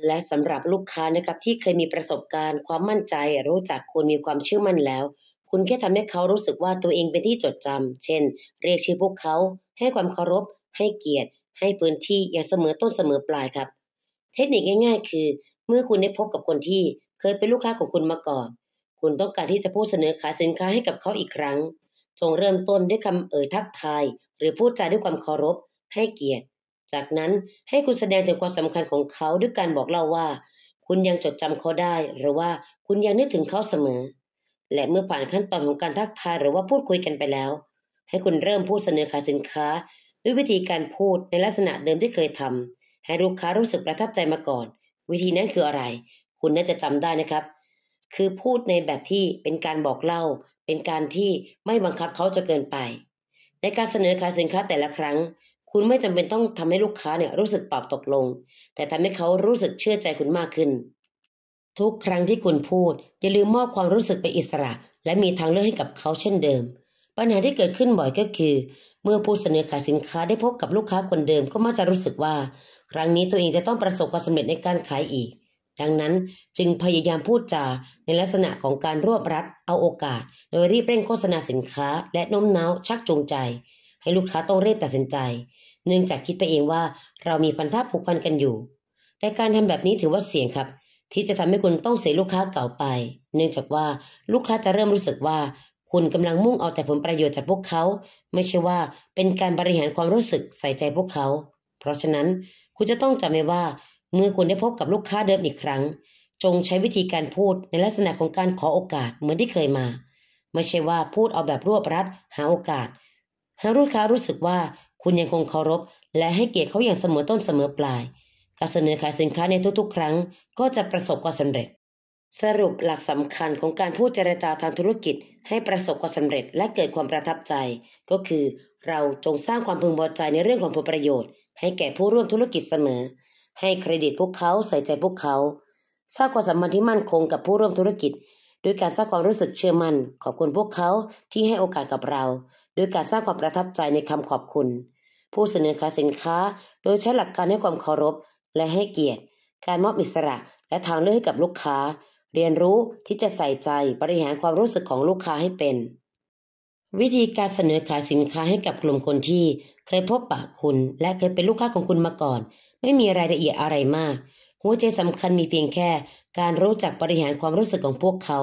และสำหรับลูกค้านะครับที่เคยมีประสบการณ์ ความมั่นใจ รู้จักคุณมีความเชื่อมั่นแล้วคุณแค่ทำให้เขารู้สึกว่าตัวเองเป็นที่จดจำ เช่น เรียกชื่อพวกเขาให้ความเคารพ ให้เกียรติ ให้พื้นที่อย่างเสมอต้นเสมอปลายครับ เทคนิคง่ายๆ คือ เมื่อคุณได้พบกับคนที่เคยเป็นลูกค้าของคุณมาก่อน คุณต้องการที่จะพูดเสนอขายสินค้าให้กับเขาอีกครั้ง จงเริ่มต้นด้วยคำเอ่ยทักทายหรือพูดจาด้วยความเคารพ ให้เกียรติ จากนั้นให้คุณแสดงถึงความสำคัญของเขาด้วยการบอกเล่าว่า คุณยังจดจำเขาได้ หรือว่าคุณยังนึกถึงเขาเสมอและเมื่อผ่านขั้นตอนของการทักทาย หรือว่าพูดคุยกันไปแล้ว ให้คุณเริ่มพูดเสนอขายสินค้าด้วยวิธีการพูดในลักษณะเดิมที่เคยทำ ให้ลูกค้ารู้สึกประทับใจมาก่อน วิธีนั้นคืออะไรคุณน่าจะจำได้นะครับ คือพูดในแบบที่เป็นการบอกเล่า เป็นการที่ไม่บังคับเขาจะเกินไป ในการเสนอขายสินค้าแต่ละครั้ง คุณไม่จำเป็นต้องทำให้ลูกค้าเนี่ยรู้สึกตอบตกลง แต่ทำให้เขารู้สึกเชื่อใจคุณมากขึ้นทุกครั้งที่คุณพูด อย่าลืมมอบความรู้สึกไปอิสระ และมีทางเลือกให้กับเขาเช่นเดิม ปัญหาที่เกิดขึ้นบ่อยก็คือ เมื่อผู้เสนอขายสินค้าได้พบกับลูกค้าคนเดิมก็มักจะรู้สึกว่า ครั้งนี้ตัวเองจะต้องประสบความสำเร็จในการขายอีก ดังนั้นจึงพยายามพูดจาในลักษณะของการรวบรัดเอาโอกาส โดยรีบเร่งโฆษณาสินค้าและโน้มน้าวชักจูงใจ ให้ลูกค้าต้องเรีบตัดสินใจ เนื่องจากคิดไปเองว่าเรามีพันธะผูกพันกันอยู่ แต่การทำแบบนี้ถือว่าเสี่ยงครับที่จะทำให้คุณต้องเสียลูกค้าเก่าไป เนื่องจากว่าลูกค้าจะเริ่มรู้สึกว่าคุณกำลังมุ่งเอาแต่ผลประโยชน์จากพวกเขา ไม่ใช่ว่าเป็นการบริหารความรู้สึกใส่ใจพวกเขา เพราะฉะนั้นคุณจะต้องจำไว้ว่าเมื่อคุณได้พบกับลูกค้าเดิมอีกครั้ง จงใช้วิธีการพูดในลักษณะของการขอโอกาสเหมือนที่เคยมา ไม่ใช่ว่าพูดเอาแบบรวบรัดหาโอกาสให้ลูกค้ารู้สึกว่าคุณยังคงเคารพและให้เกียรติเขาอย่างเสมอต้นเสมอปลายการเสนอขายสินค้าในทุกๆครั้ง ก็จะประสบความสำเร็จ สรุปหลักสำคัญของการพูดเจรจาทางธุรกิจ ให้ประสบความสำเร็จและเกิดความประทับใจ ก็คือ เราจงสร้างความพึงพอใจในเรื่องของผลประโยชน์ ให้แก่ผู้ร่วมธุรกิจเสมอ ให้เครดิตพวกเขาใส่ใจพวกเขา สร้างความสัมพันธ์ที่มั่นคงกับผู้ร่วมธุรกิจด้วยการสร้างความรู้สึกเชื่อมัน่นขอบคุณพวกเขาที่ให้โอกาสกับเราด้วยการสร้างความประทับใจในคำขอบคุณ ผู้เสนอขายสินค้าโดยใช้หลักการให้ความเคารพและให้เกียรติ การมอบอิสระ และทางเลือกให้กับลูกค้า เรียนรู้ที่จะใส่ใจบริหารความรู้สึกของลูกค้าให้เป็น วิธีการเสนอขายสินค้าให้กับกลุ่มคนที่เคยพบปะคุณและเคยเป็นลูกค้าของคุณมาก่อน ไม่มีรายละเอียดอะไรมาก หัวใจสำคัญมีเพียงแค่ การรู้จักบริหารความรู้สึกของพวกเขา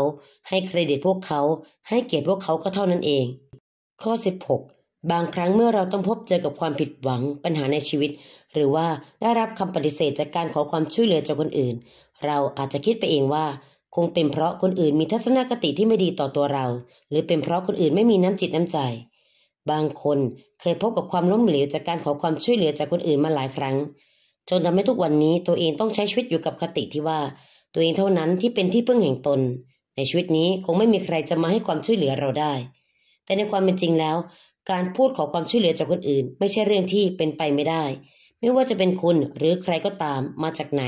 ให้เครดิตพวกเขา ให้เกียรติพวกเขาก็เท่านั้นเอง ข้อ 16บางครั้งเมื่อเราต้องพบเจอกับความผิดหวังปัญหาในชีวิต หรือว่าได้รับคำปฏิเสธจากการขอความช่วยเหลือจากคนอื่น เราอาจจะคิดไปเองว่าคงเป็นเพราะคนอื่นมีทัศนคติที่ไม่ดีต่อตัวเรา หรือเป็นเพราะคนอื่นไม่มีน้ำจิตน้ำใจ บางคนเคยพบกับความล้มเหลวจากการขอความช่วยเหลือจากคนอื่นมาหลายครั้ง จนทำให้ทุกวันนี้ตัวเองต้องใช้ชีวิตอยู่กับคติที่ว่า ตัวเองเท่านั้นที่เป็นที่พึ่งแห่งตน ในชีวิตนี้คงไม่มีใครจะมาให้ความช่วยเหลือเราได้ แต่ในความเป็นจริงแล้วการพูดขอความช่วยเหลือจากคนอื่น ไม่ใช่เรื่องที่เป็นไปไม่ได้ ไม่ว่าจะเป็นคุณหรือใครก็ตาม มาจากไหน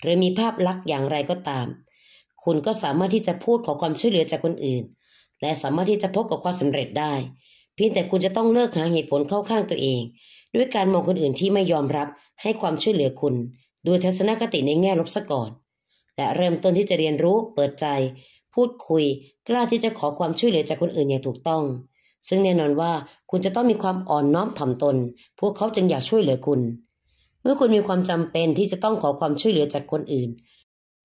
หรือมีภาพลักษณ์อย่างไรก็ตาม คุณก็สามารถที่จะพูดขอความช่วยเหลือจากคนอื่น และสามารถที่จะพบกับความสำเร็จได้เพียงแต่คุณจะต้องเลิกหาเหตุผลเข้าข้างตัวเอง ด้วยการมองคนอื่นที่ไม่ยอมรับให้ความช่วยเหลือคุณด้วยทัศนคติในแง่ลบซะก่อนและเริ่มต้นที่จะเรียนรู้ เปิดใจ พูดคุยกล้าที่จะขอความช่วยเหลือจากคนอื่นอย่างถูกต้องซึ่งแน่นอนว่าคุณจะต้องมีความอ่อนน้อมถ่อมตน พวกเขาจึงอยากช่วยเหลือคุณ เมื่อคุณมีความจำเป็นที่จะต้องขอความช่วยเหลือจากคนอื่น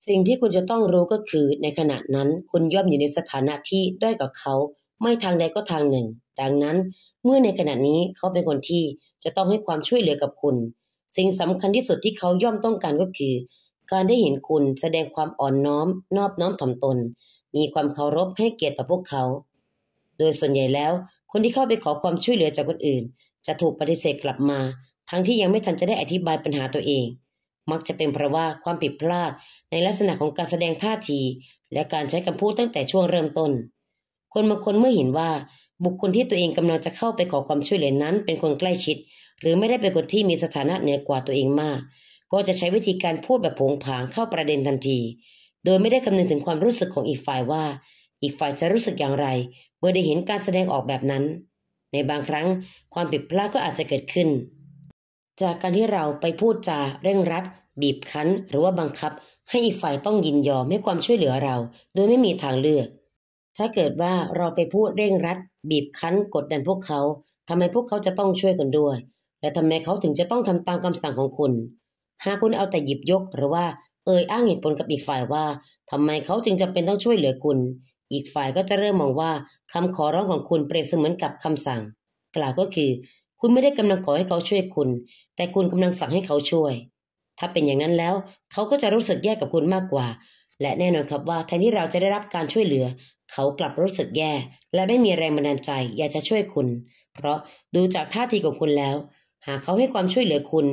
สิ่งที่คุณจะต้องรู้ก็คือ ในขณะนั้นคุณย่อมอยู่ในสถานะที่ด้อยกว่าเขา ไม่ทางใดก็ทางหนึ่ง ดังนั้นเมื่อในขณะนี้เขาเป็นคนที่จะต้องให้ความช่วยเหลือกับคุณ สิ่งสำคัญที่สุดที่เขาย่อมต้องการก็คือ การได้เห็นคุณแสดงความอ่อนน้อมนอบน้อมถ่อมตน มีความเคารพให้เกียรติต่อพวกเขา โดยส่วนใหญ่แล้วคนที่เข้าไปขอความช่วยเหลือจากคนอื่น จะถูกปฏิเสธกลับมา ทั้งที่ยังไม่ทันจะได้อธิบายปัญหาตัวเอง มักจะเป็นเพราะว่าความผิดพลาดในลักษณะของการแสดงท่าที และการใช้คำพูดตั้งแต่ช่วงเริ่มต้น คนบางคนเมื่อเห็นว่า บุคคลที่ตัวเองกำลังจะเข้าไปขอความช่วยเหลือนั้น เป็นคนใกล้ชิด หรือไม่ได้เป็นคนที่มีสถานะเหนือกว่าตัวเองมาก ก็จะใช้วิธีการพูดแบบผงผางเข้าประเด็นทันที โดยไม่ได้คำนึงถึงความรู้สึกของอีกฝ่ายว่า อีกฝ่ายจะรู้สึกอย่างไรเมื่อได้เห็นการแสดงออกแบบนั้น ในบางครั้งความผิดพลาดก็อาจจะเกิดขึ้น จากการที่เราไปพูดจาเร่งรัดบีบคั้นหรือว่าบังคับให้อีกฝ่ายต้องยินยอมให้ความช่วยเหลือเรา โดยไม่มีทางเลือก ถ้าเกิดว่าเราไปพูดเร่งรัดบีบคั้นกดดันพวกเขาทำไมพวกเขาจะต้องช่วยกันด้วย และทำไมเขาถึงจะต้องทำตามคำสั่งของคุณ หากคุณเอาแต่หยิบยก หรือว่า เอ่ยอ้างเหตุผลกับอีกฝ่ายว่า ทำไมเขาจึงจำเป็นต้องช่วยเหลือคุณอีกฝ่ายก็จะเริ่มมองว่าคำขอร้องของคุณเปรียบเสมือนกับคำสั่ง กล่าวก็คือ คุณไม่ได้กำลังขอให้เขาช่วยคุณ แต่คุณกำลังสั่งให้เขาช่วย ถ้าเป็นอย่างนั้นแล้ว เขาก็จะรู้สึกแย่กับคุณมากกว่า และแน่นอนครับว่าแทนที่เราจะได้รับการช่วยเหลือ เขากลับรู้สึกแย่ และไม่มีแรงบันดาลใจอยากจะช่วยคุณ เพราะดูจากท่าทีของคุณแล้ว หากเขาให้ความช่วยเหลือคุณ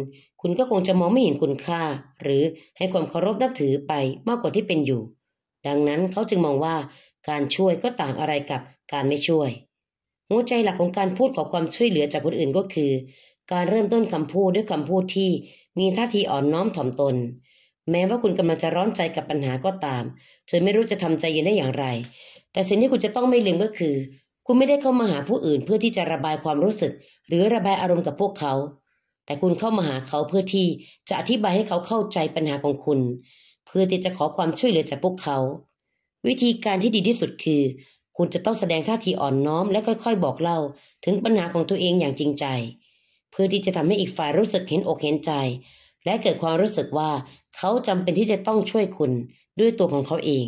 คุณก็คงจะมองไม่เห็นคุณค่า หรือให้ความเคารพนับถือไปมากกว่าที่เป็นอยู่ ดังนั้นเขาจึงมองว่าการช่วยก็ต่างอะไรกับการไม่ช่วยหัวใจหลักของการพูดขอความช่วยเหลือจากคนอื่นก็คือ การเริ่มต้นคำพูดด้วยคำพูดที่มีท่าทีอ่อนน้อมถ่อมตน แม้ว่าคุณกำลังจะร้อนใจกับปัญหาก็ตามจนไม่รู้จะทำใจเย็นได้อย่างไร แต่สิ่งที่คุณจะต้องไม่ลืมก็คือ คุณไม่ได้เข้ามาหาผู้อื่นเพื่อที่จะระบายความรู้สึก หรือระบายอารมณ์กับพวกเขา แต่คุณเข้ามาหาเขาเพื่อที่จะอธิบายให้เขาเข้าใจปัญหาของคุณ เพื่อที่จะขอความช่วยเหลือจากพวกเขาวิธีการที่ดีที่สุดคือ คุณจะต้องแสดงท่าทีอ่อนน้อมและค่อยๆ บอกเล่าถึงปัญหาของตัวเองอย่างจริงใจ เพื่อที่จะทำให้อีกฝ่ายรู้สึกเห็นอกเห็นใจ และเกิดความรู้สึกว่าเขาจำเป็นที่จะต้องช่วยคุณ ด้วยตัวของเขาเอง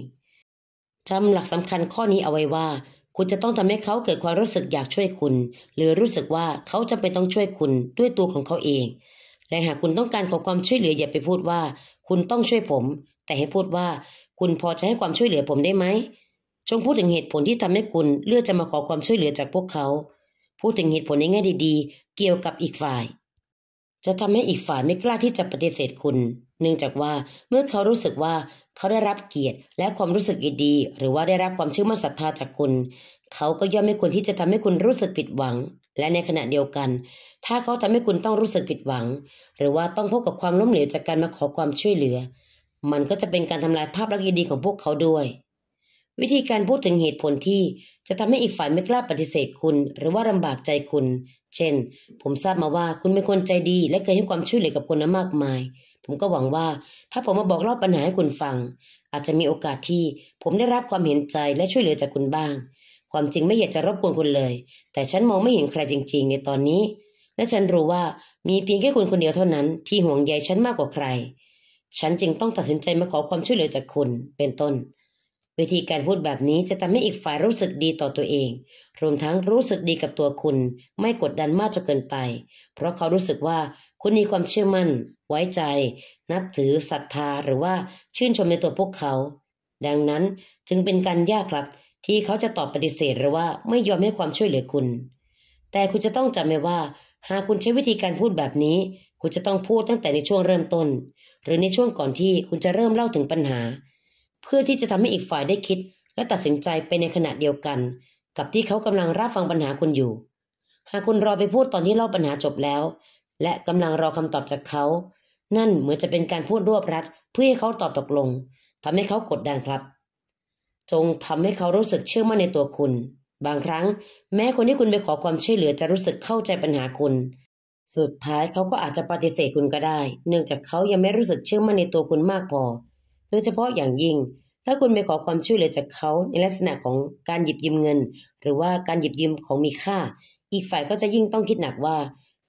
จำหลักสำคัญข้อนี้เอาไว้ว่า คุณจะต้องทำให้เขาเกิดความรู้สึกอยากช่วยคุณ หรือรู้สึกว่าเขาจำเป็นต้องช่วยคุณ ด้วยตัวของเขาเองและหากคุณต้องการขอความช่วยเหลืออย่าไปพูดว่าคุณต้องช่วยผม แต่ให้พูดว่าคุณพอจะให้ความช่วยเหลือผมได้ไหม จงพูดถึงเหตุผลที่ทำให้คุณเลือกจะมาขอความช่วยเหลือจากพวกเขา พูดถึงเหตุผลในแง่ดีๆ เกี่ยวกับอีกฝ่าย จะทำให้อีกฝ่ายไม่กล้าที่จะปฏิเสธคุณ เนื่องจากว่าเมื่อเขารู้สึกว่าเขาได้รับเกียรติและความรู้สึกดีๆหรือว่าได้รับความเชื่อมั่นศรัทธาจากคุณ เขาก็ย่อมไม่ควรที่จะทำให้คุณรู้สึกผิดหวัง และในขณะเดียวกัน ถ้าเขาทำให้คุณต้องรู้สึกผิดหวัง หรือว่าต้องพบกับความล้มเหลวจากการมาขอความช่วยเหลือมันก็จะเป็นการทำลายภาพลักษณ์ดีของพวกเขาด้วย วิธีการพูดถึงเหตุผลที่จะทำให้อีกฝ่ายไม่กล้าปฏิเสธคุณ หรือว่าลำบากใจคุณ เช่น ผมทราบมาว่าคุณเป็นคนใจดีและเคยให้ความช่วยเหลือกับคนมากมาย ผมก็หวังว่าถ้าผมมาบอกเล่าปัญหาให้คุณฟัง อาจจะมีโอกาสที่ผมได้รับความเห็นใจและช่วยเหลือจากคุณบ้าง ความจริงไม่อยากจะรบกวนคุณเลย แต่ฉันมองไม่เห็นใครจริง ๆ ในตอนนี้ และฉันรู้ว่ามีเพียงแค่คุณคนเดียวเท่านั้น ที่ห่วงใยฉันมากกว่าใครฉันจึงต้องตัดสินใจมาขอความช่วยเหลือจากคุณเป็นต้น วิธีการพูดแบบนี้จะทำให้อีกฝ่ายรู้สึกดีต่อตัวเอง รวมทั้งรู้สึกดีกับตัวคุณ ไม่กดดันมากจนเกินไป เพราะเขารู้สึกว่าคุณมีความเชื่อมั่น ไว้ใจ นับถือ ศรัทธา หรือว่าชื่นชมในตัวพวกเขา ดังนั้นจึงเป็นการยากครับ ที่เขาจะตอบปฏิเสธหรือว่าไม่ยอมให้ความช่วยเหลือคุณ แต่คุณจะต้องจำไว้ว่า หากคุณใช้วิธีการพูดแบบนี้ คุณจะต้องพูดตั้งแต่ในช่วงเริ่มต้นหรือในช่วงก่อนที่คุณจะเริ่มเล่าถึงปัญหา เพื่อที่จะทำให้อีกฝ่ายได้คิด และตัดสินใจไปในขณะเดียวกัน กับที่เขากำลังรับฟังปัญหาคุณอยู่ หากคุณรอไปพูดตอนที่เล่าปัญหาจบแล้ว และกำลังรอคำตอบจากเขา นั่นเหมือนจะเป็นการพูดรวบรัดเพื่อให้เขาตอบตกลง ทำให้เขากดดันครับ จงทำให้เขารู้สึกเชื่อมั่นในตัวคุณ บางครั้ง แม้คนที่คุณไปขอความช่วยเหลือจะรู้สึกเข้าใจปัญหาคุณสุดท้ายเขาก็อาจจะปฏิเสธคุณก็ได้ เนื่องจากเขายังไม่รู้สึกเชื่อมั่นในตัวคุณมากพอ โดยเฉพาะอย่างยิ่ง ถ้าคุณไปขอความช่วยเหลือจากเขาในลักษณะของการหยิบยืมเงิน หรือว่าการหยิบยืมของมีค่า อีกฝ่ายก็จะยิ่งต้องคิดหนักว่า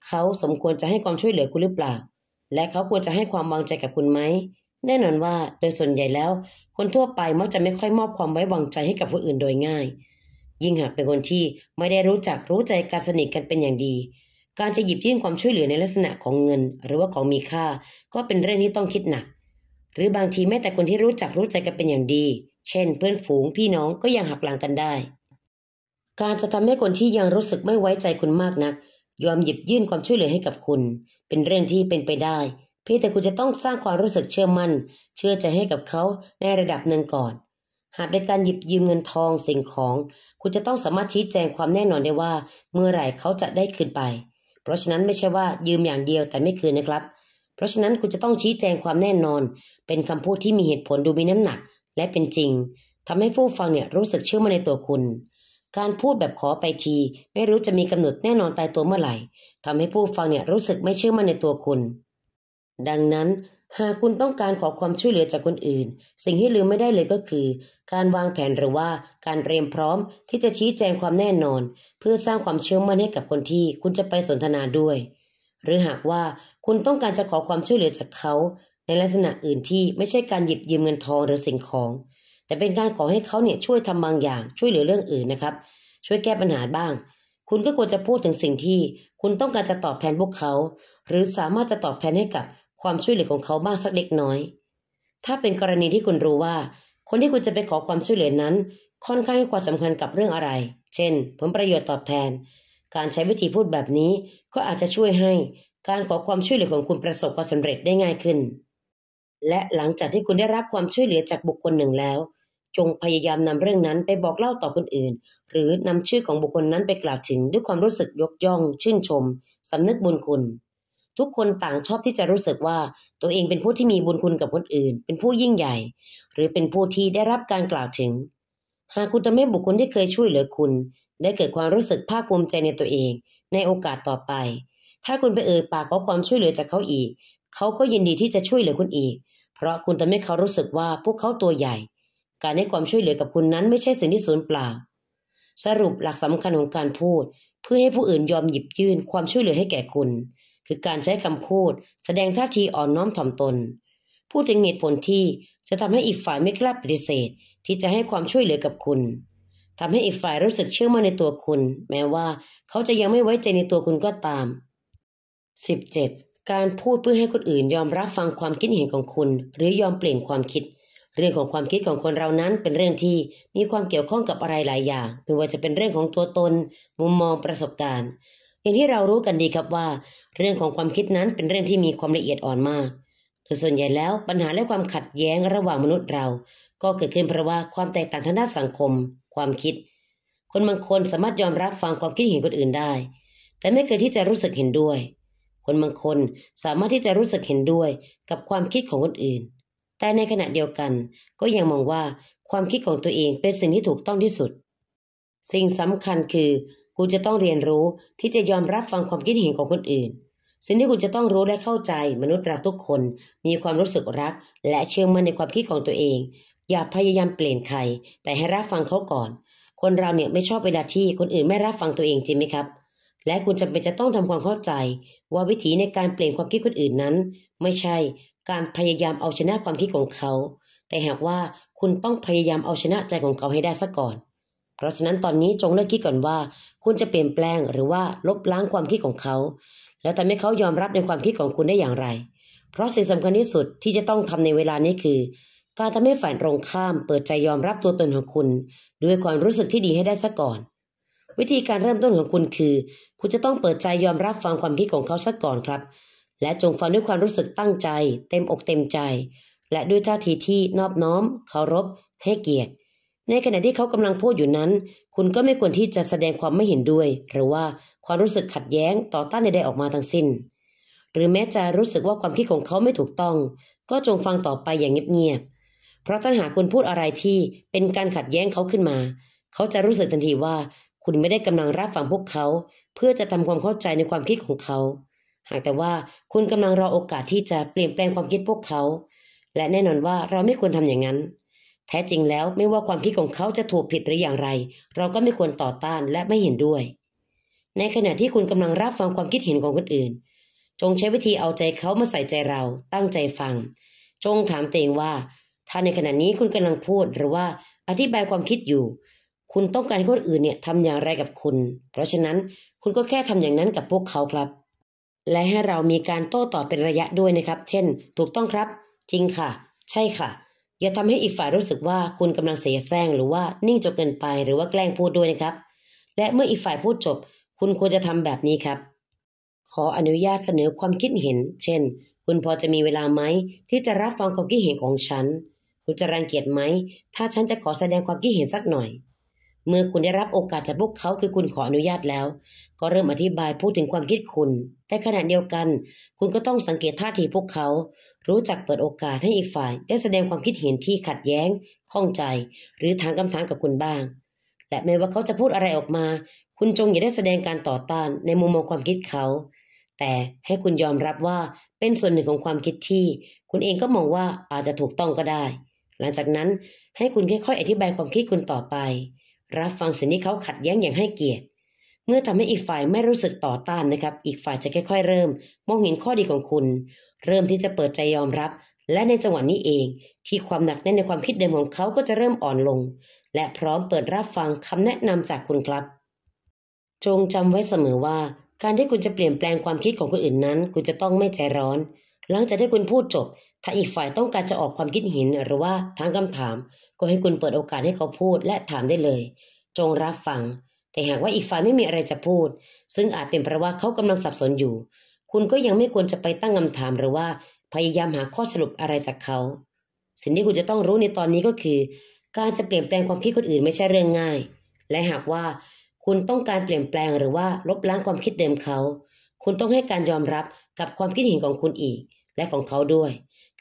เขาสมควรจะให้ความช่วยเหลือคุณหรือเปล่า และเขาควรจะให้ความวางใจกับคุณไหม แน่นอนว่า โดยส่วนใหญ่แล้วคนทั่วไป มักจะไม่ค่อยมอบ ความไว้วางใจให้กับผู้อื่นโดยง่าย ยิ่งหากเป็นคนที่ไม่ได้รู้จักรู้ใจการสนิทกันเป็นอย่างดีการจะหยิบยื่นความช่วยเหลือในลักษณะของเงิน หรือว่าของมีค่า ก็เป็นเรื่องที่ต้องคิดหนัก หรือบางทีแม้แต่คนที่รู้จักรู้ใจ กันเป็นอย่างดี เช่นเพื่อนฝูงพี่น้องก็ยังหักหลังกันได้ การจะทำให้คนที่ยังรู้สึกไม่ไว้ใจคุณมากนัก ยอมหยิบยื่นความช่วยเหลือให้กับคุณเป็นเรื่องที่เป็นไปได้ เพียงแต่คุณจะต้องสร้างความรู้สึกเชื่อมั่น เชื่อใจให้กับเขาในระดับหนึ่งก่อน หากเป็นการหยิบยืมเงินทองสิ่งของ คุณจะต้องสามารถชี้แจงความแน่นอนได้ว่าเมื่อไหร่เขาจะได้คืนไปเพราะฉะนั้นไม่ใช่ว่ายืมอย่างเดียวแต่ไม่คืนนะครับ เพราะฉะนั้นคุณจะต้องชี้แจงความแน่นอน เป็นคำพูดที่มีเหตุผลดูมีน้ำหนัก และเป็นจริง ทำให้ผู้ฟังเนี่ยรู้สึกเชื่อมั่นในตัวคุณ การพูดแบบขอไปที ไม่รู้จะมีกำหนดแน่นอนตายตัวเมื่อไหร่ทำให้ผู้ฟังเนี่ยรู้สึกไม่เชื่อมั่นในตัวคุณ ดังนั้นหากคุณต้องการขอความช่วยเหลือจากคนอื่น สิ่งที่ลืมไม่ได้เลยก็คือ การวางแผนหรือว่าการเตรียมพร้อม ที่จะชี้แจงความแน่นอนเพื่อสร้างความเชื่อมั่นให้กับคนที่คุณจะไปสนทนาด้วย หรือหากว่าคุณต้องการจะขอความช่วยเหลือจากเขา ในลักษณะอื่นที่ไม่ใช่การหยิบยืมเงินทองหรือสิ่งของ แต่เป็นการขอให้เขาเนี่ยช่วยทำบางอย่าง ช่วยเหลือเรื่องอื่นนะครับช่วยแก้ปัญหาบ้าง คุณก็ควรจะพูดถึงสิ่งที่คุณต้องการจะตอบแทนพวกเขา หรือสามารถจะตอบแทนให้กับความช่วยเหลือของเขาบ้างสักเล็กน้อยถ้าเป็นกรณีที่คุณรู้ว่า คนที่คุณจะไปขอความช่วยเหลือนั้นค่อนข้างให้ความสำคัญกับเรื่องอะไร เช่นผลประโยชน์ตอบแทน การใช้วิธีพูดแบบนี้ก็อาจจะช่วยให้การขอความช่วยเหลือของคุณประสบความสำเร็จได้ง่ายขึ้น และหลังจากที่คุณได้รับความช่วยเหลือจากบุคคลหนึ่งแล้ว จงพยายามนำเรื่องนั้นไปบอกเล่าต่อคนอื่น หรือนำชื่อของบุคคลนั้นไปกล่าวถึง ด้วยความรู้สึกยกย่องชื่นชม สำนึกบุญคุณ ทุกคนต่างชอบที่จะรู้สึกว่าตัวเองเป็นผู้ที่มีบุญคุณกับคนอื่น เป็นผู้ยิ่งใหญ่ หรือเป็นผู้ที่ได้รับการกล่าวถึงหากคุณทำให้บุคคลที่เคยช่วยเหลือคุณ ได้เกิดความรู้สึกภาคภูมิใจในตัวเอง ในโอกาสต่อไป ถ้าคุณไปเอ่ยปากขอความช่วยเหลือจากเขาอีก เขาก็ยินดีที่จะช่วยเหลือคุณอีก เพราะคุณทำให้เขารู้สึกว่าพวกเขาตัวใหญ่ การให้ความช่วยเหลือกับคุณนั้นไม่ใช่สิ่งที่สูญเปล่า สรุปหลักสำคัญของการพูด เพื่อให้ผู้อื่นยอมหยิบยื่นความช่วยเหลือให้แก่คุณ คือการใช้คำพูด แสดงท่าทีอ่อนน้อมถ่อมตน พูดถึงเหตุผลที่จะทำให้อีกฝ่ายไม่กล้าปฏิเสธที่จะให้ความช่วยเหลือกับคุณทำให้อีกฝ่ายรู้สึกเชื่อมั่นในตัวคุณ แม้ว่าเขาจะยังไม่ไว้ใจในตัวคุณก็ตาม 17. การพูดเพื่อให้คนอื่นยอมรับฟังความคิดเห็นของคุณ หรือยอมเปลี่ยนความคิด เรื่องของความคิดของคนเรานั้นเป็นเรื่องที่มีความเกี่ยวข้องกับอะไรหลายอย่างไม่ว่าจะเป็นเรื่องของตัวตน มุมมองประสบการณ์ อย่างที่เรารู้กันดีครับว่า เรื่องของความคิดนั้นเป็นเรื่องที่มีความละเอียดอ่อนมากโดยส่วนใหญ่แล้วปัญหาและความขัดแย้งระหว่างมนุษย์เราก็เกิดขึ้นเพราะว่าความแตกต่างทางด้านสังคม ความคิด คนบางคนสามารถยอมรับฟังความคิดเห็นคนอื่นได้ แต่ไม่เคยที่จะรู้สึกเห็นด้วย คนบางคนสามารถที่จะรู้สึกเห็นด้วยกับความคิดของคนอื่น แต่ในขณะเดียวกันก็ยังมองว่าความคิดของตัวเองเป็นสิ่งที่ถูกต้องที่สุด สิ่งสำคัญคือคุณจะต้องเรียนรู้ที่จะยอมรับฟังความคิดเห็นของคนอื่น สิ่งที่คุณจะต้องรู้และเข้าใจ มนุษย์เราทุกคน มีความรู้สึกรัก และเชื่อมั่นในความคิดของตัวเองอย่าพยายามเปลี่ยนใคร แต่ให้รับฟังเขาก่อน คนเราเนี่ยไม่ชอบเวลาที่คนอื่นไม่รับฟังตัวเองจริงไหมครับ และคุณจำเป็นจะต้องทำความเข้าใจ ว่าวิธีในการเปลี่ยนความคิดคนอื่นนั้น ไม่ใช่การพยายามเอาชนะความคิดของเขา แต่หากว่าคุณต้องพยายามเอาชนะใจของเขาให้ได้ซะก่อน เพราะฉะนั้นตอนนี้จงเลิกคิดก่อนว่าคุณจะเปลี่ยนแปลงหรือว่าลบล้างความคิดของเขา แล้วทำให้เขายอมรับในความคิดของคุณได้อย่างไร เพราะสิ่งสำคัญที่สุดที่จะต้องทำในเวลานี้คือการทำให้ฝ่ายตรงข้าม เปิดใจยอมรับตัวตนของคุณ ด้วยความรู้สึกที่ดีให้ได้ซะก่อน วิธีการเริ่มต้นของคุณคือ คุณจะต้องเปิดใจยอมรับฟังความคิดของเขาซะก่อนครับ และจงฟังด้วยความรู้สึกตั้งใจ เต็มอกเต็มใจ และด้วยท่าทีที่นอบน้อมเคารพให้เกียรติ ในขณะที่เขากำลังพูดอยู่นั้น คุณก็ไม่ควรที่จะแสดงความไม่เห็นด้วย หรือว่าความรู้สึกขัดแย้ง ต่อต้านใดๆออกมาทั้งสิ้น หรือแม้จะรู้สึกว่าความคิดของเขาไม่ถูกต้อง ก็จงฟังต่อไปอย่างเงียบๆเพราะถ้าหากคุณพูดอะไรที่เป็นการขัดแย้งเขาขึ้นมา เขาจะรู้สึกทันทีว่า คุณไม่ได้กำลังรับฟังพวกเขา เพื่อจะทำความเข้าใจในความคิดของเขา หากแต่ว่าคุณกำลังรอโอกาสที่จะเปลี่ยนแปลงความคิดพวกเขา และแน่นอนว่าเราไม่ควรทำอย่างนั้น แท้จริงแล้วไม่ว่าความคิดของเขาจะถูกผิดหรืออย่างไร เราก็ไม่ควรต่อต้านและไม่เห็นด้วย ในขณะที่คุณกำลังรับฟังความคิดเห็นของคนอื่น จงใช้วิธีเอาใจเขามาใส่ใจเรา ตั้งใจฟัง จงถามตัวเองว่าถ้าในขณะนี้คุณกำลังพูด หรือว่าอธิบายความคิดอยู่ คุณต้องการให้คนอื่นเนี่ยทำอย่างไรกับคุณ เพราะฉะนั้นคุณก็แค่ทำอย่างนั้นกับพวกเขาครับ และให้เรามีการโต้ตอบเป็นระยะด้วยนะครับ เช่น ถูกต้องครับ จริงค่ะ ใช่ค่ะ อย่าทำให้อีกฝ่ายรู้สึกว่าคุณกำลังเสียแซงหรือว่านิ่งจนเกินไป หรือว่าแกล้งพูดด้วยนะครับ และเมื่ออีกฝ่ายพูดจบ คุณควรจะทำแบบนี้ครับ ขออนุญาตเสนอความคิดเห็น เช่น คุณพอจะมีเวลาไหมที่จะรับฟังความคิดเห็นของฉันคุณจะรังเกียจไหม ถ้าฉันจะขอแสดงความคิดเห็นสักหน่อยเมื่อคุณได้รับโอกาสจากพวกเขาคือคุณขออนุญาตแล้ว ก็เริ่มอธิบายพูดถึงความคิดคุณ แต่ขณะเดียวกัน คุณก็ต้องสังเกตท่าทีพวกเขา รู้จักเปิดโอกาสให้อีกฝ่าย ได้แสดงความคิดเห็นที่ขัดแย้ง ข้องใจ หรือทางคำถามกับคุณบ้างและไม่ว่าเขาจะพูดอะไรออกมา คุณจงอย่าได้แสดงการต่อต้านในมุมมองความคิดเขา แต่ให้คุณยอมรับว่าเป็นส่วนหนึ่งของความคิดที่ คุณเองก็มองว่าอาจจะถูกต้องก็ได้หลังจากนั้นให้คุณค่อยๆ อธิบายความคิดคุณต่อไป รับฟังสิ่งที่เขาขัดแย้งอย่างให้เกียรติ เมื่อทำให้อีกฝ่ายไม่รู้สึกต่อต้านนะครับ อีกฝ่ายจะค่อยๆ เริ่มมองเห็นข้อดีของคุณ เริ่มที่จะเปิดใจยอมรับ และในจังหวะนี้เอง ที่ความหนักแน่นในความคิดเดิมของเขาก็จะเริ่มอ่อนลง และพร้อมเปิดรับฟังคำแนะนำจากคุณครับจงจำไว้เสมอว่า การที่คุณจะเปลี่ยนแปลงความคิดของคนอื่นนั้น คุณจะต้องไม่ใจร้อน หลังจากที่คุณพูดจบถ้าอีกฝ่ายต้องการจะออกความคิดเห็นหรือว่าทั้งคำถาม ก็ให้คุณเปิดโอกาสให้เขาพูดและถามได้เลย จงรับฟัง แต่หากว่าอีกฝ่ายไม่มีอะไรจะพูด ซึ่งอาจเป็นเพราะว่าเขากำลังสับสนอยู่ คุณก็ยังไม่ควรจะไปตั้งคำถามหรือว่าพยายามหาข้อสรุปอะไรจากเขา สิ่งที่คุณจะต้องรู้ในตอนนี้ก็คือ การจะเปลี่ยนแปลงความคิดคนอื่นไม่ใช่เรื่องง่าย และหากว่า คุณต้องการเปลี่ยนแปลงหรือว่าลบล้างความคิดเดิมเขา คุณต้องให้การยอมรับกับความคิดเห็นของคุณอีกและของเขาด้วย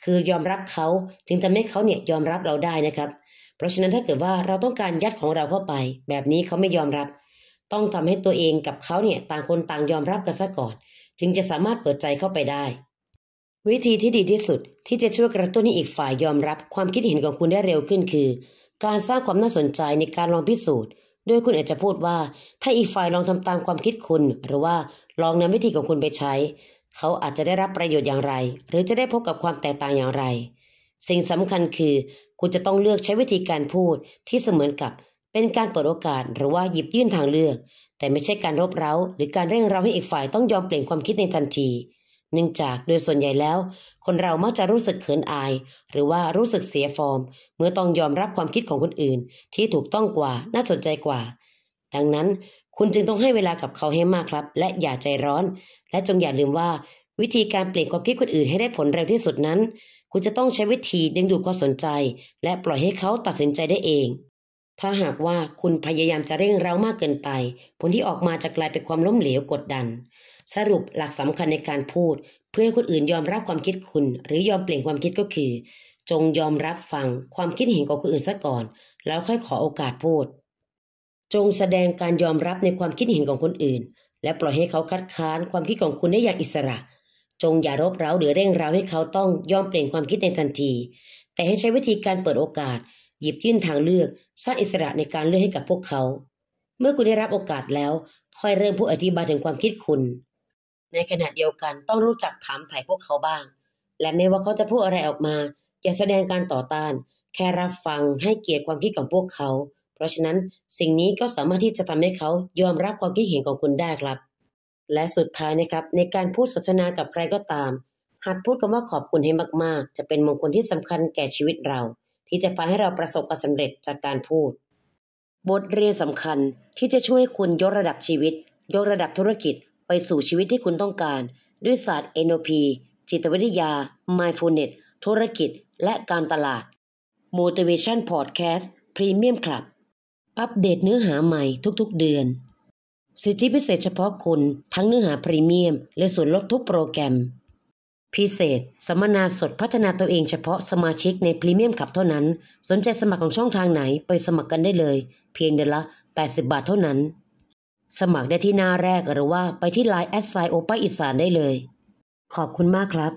คือยอมรับเขาจึงทำให้เขาเนี่ยยอมรับเราได้นะครับ เพราะฉะนั้นถ้าเกิดว่าเราต้องการยัดของเราเข้าไป แบบนี้เขาไม่ยอมรับ ต้องทำให้ตัวเองกับเขาเนี่ยต่างคนต่างยอมรับกันซะก่อนจึงจะสามารถเปิดใจเข้าไปได้ วิธีที่ดีที่สุดที่จะช่วยกระตุ้นให้อีกฝ่ายยอมรับความคิดเห็นของคุณได้เร็วขึ้นคือ การสร้างความน่าสนใจในการลองพิสูจน์โดยคุณอาจจะพูดว่าถ้าอีกฝ่ายลองทำตามความคิดคุณ หรือว่าลองนำวิธีของคุณไปใช้เขาอาจจะได้รับประโยชน์อย่างไร หรือจะได้พบกับความแตกต่างอย่างไร สิ่งสำคัญคือ คุณจะต้องเลือกใช้วิธีการพูดที่เสมือนกับเป็นการเปิดโอกาสหรือว่าหยิบยื่นทางเลือก แต่ไม่ใช่การรบเร้า หรือการเร่งเร้าให้อีกฝ่ายต้องยอมเปลี่ยนความคิดในทันทีเนื่องจากโดยส่วนใหญ่แล้ว คนเรามักจะรู้สึกเขินอาย หรือว่ารู้สึกเสียฟอร์ม เมื่อต้องยอมรับความคิดของคนอื่นที่ถูกต้องกว่าน่าสนใจกว่า ดังนั้นคุณจึงต้องให้เวลากับเขาให้มากครับ และอย่าใจร้อนและจงอย่าลืมว่าวิธีการเปลี่ยนความคิดคนอื่นให้ได้ผลเร็วที่สุดนั้น คุณจะต้องใช้วิธีดึงดูดความสนใจ และปล่อยให้เขาตัดสินใจได้เอง ถ้าหากว่าคุณพยายามจะเร่งเร้ามากเกินไป ผลที่ออกมาจะกลายเป็นความล้มเหลวกดดัน สรุปหลักสำคัญในการพูด เพื่อให้คนอื่นยอมรับความคิดคุณ หรือยอมเปลี่ยนความคิดก็คือ จงยอมรับฟังความคิดเห็นของคนอื่นซะก่อน แล้วค่อยขอโอกาสพูดจงแสดงการยอมรับในความคิดเห็นของคนอื่นและปล่อยให้เขาคัดค้านความคิดของคุณได้อย่างอิสระ จงอย่ารบเร้าหรือเร่งร้าวให้เขาต้องยอมเปลี่ยนความคิดในทันที แต่ให้ใช้วิธีการเปิดโอกาส หยิบยื่นทางเลือกสร้างอิสระในการเลือกให้กับพวกเขา เมื่อคุณได้รับโอกาสแล้วค่อยเริ่มพูดอธิบายถึงความคิดคุณ ในขณะเดียวกันต้องรู้จักถามไถ่พวกเขาบ้าง และไม่ว่าเขาจะพูดอะไรออกมา อย่าแสดงการต่อต้าน แค่รับฟังให้เกียรติความคิดของพวกเขาราะฉะนั้นสิ่งนี้ก็สามารถที่จะทำให้เขายอมรับความคิดเห็นของคุณได้ครับ และสุดท้ายนะครับในการพูดสนทนากับใครก็ตาม หัดพูดคาว่าขอบคุณให้มากๆ จะเป็นมงคลที่สำคัญแก่ชีวิตเรา ที่จะพาให้เราประสบความสาเร็จจากการพูด บทเรียนสำคัญที่จะช่วยคุณยกระดับชีวิต ยกระดับธุรกิจ ไปสู่ชีวิตที่คุณต้องการ ด้วยศาสตร์ NLP จิตวิทยา Mindfulness ธุรกิจ และการตลาด Motivation Podcast Premium Club อัปเดตเนื้อหาใหม่ทุกๆเดือน สิทธิพิเศษเฉพาะคุณ ทั้งเนื้อหาพรีเมียม และส่วนลดทุกโปรแกรม พิเศษสัมมนาสดพัฒนาตัวเองเฉพาะสมาชิกในพรีเมียมขับเท่านั้น สนใจสมัครของช่องทางไหนไปสมัครกันได้เลย เพียงเดือนละ 80 บาทเท่านั้น สมัครได้ที่หน้าแรกหรือว่า ไปที่ไลน์แอดไซโอป้าอิสานได้เลย ขอบคุณมากครับ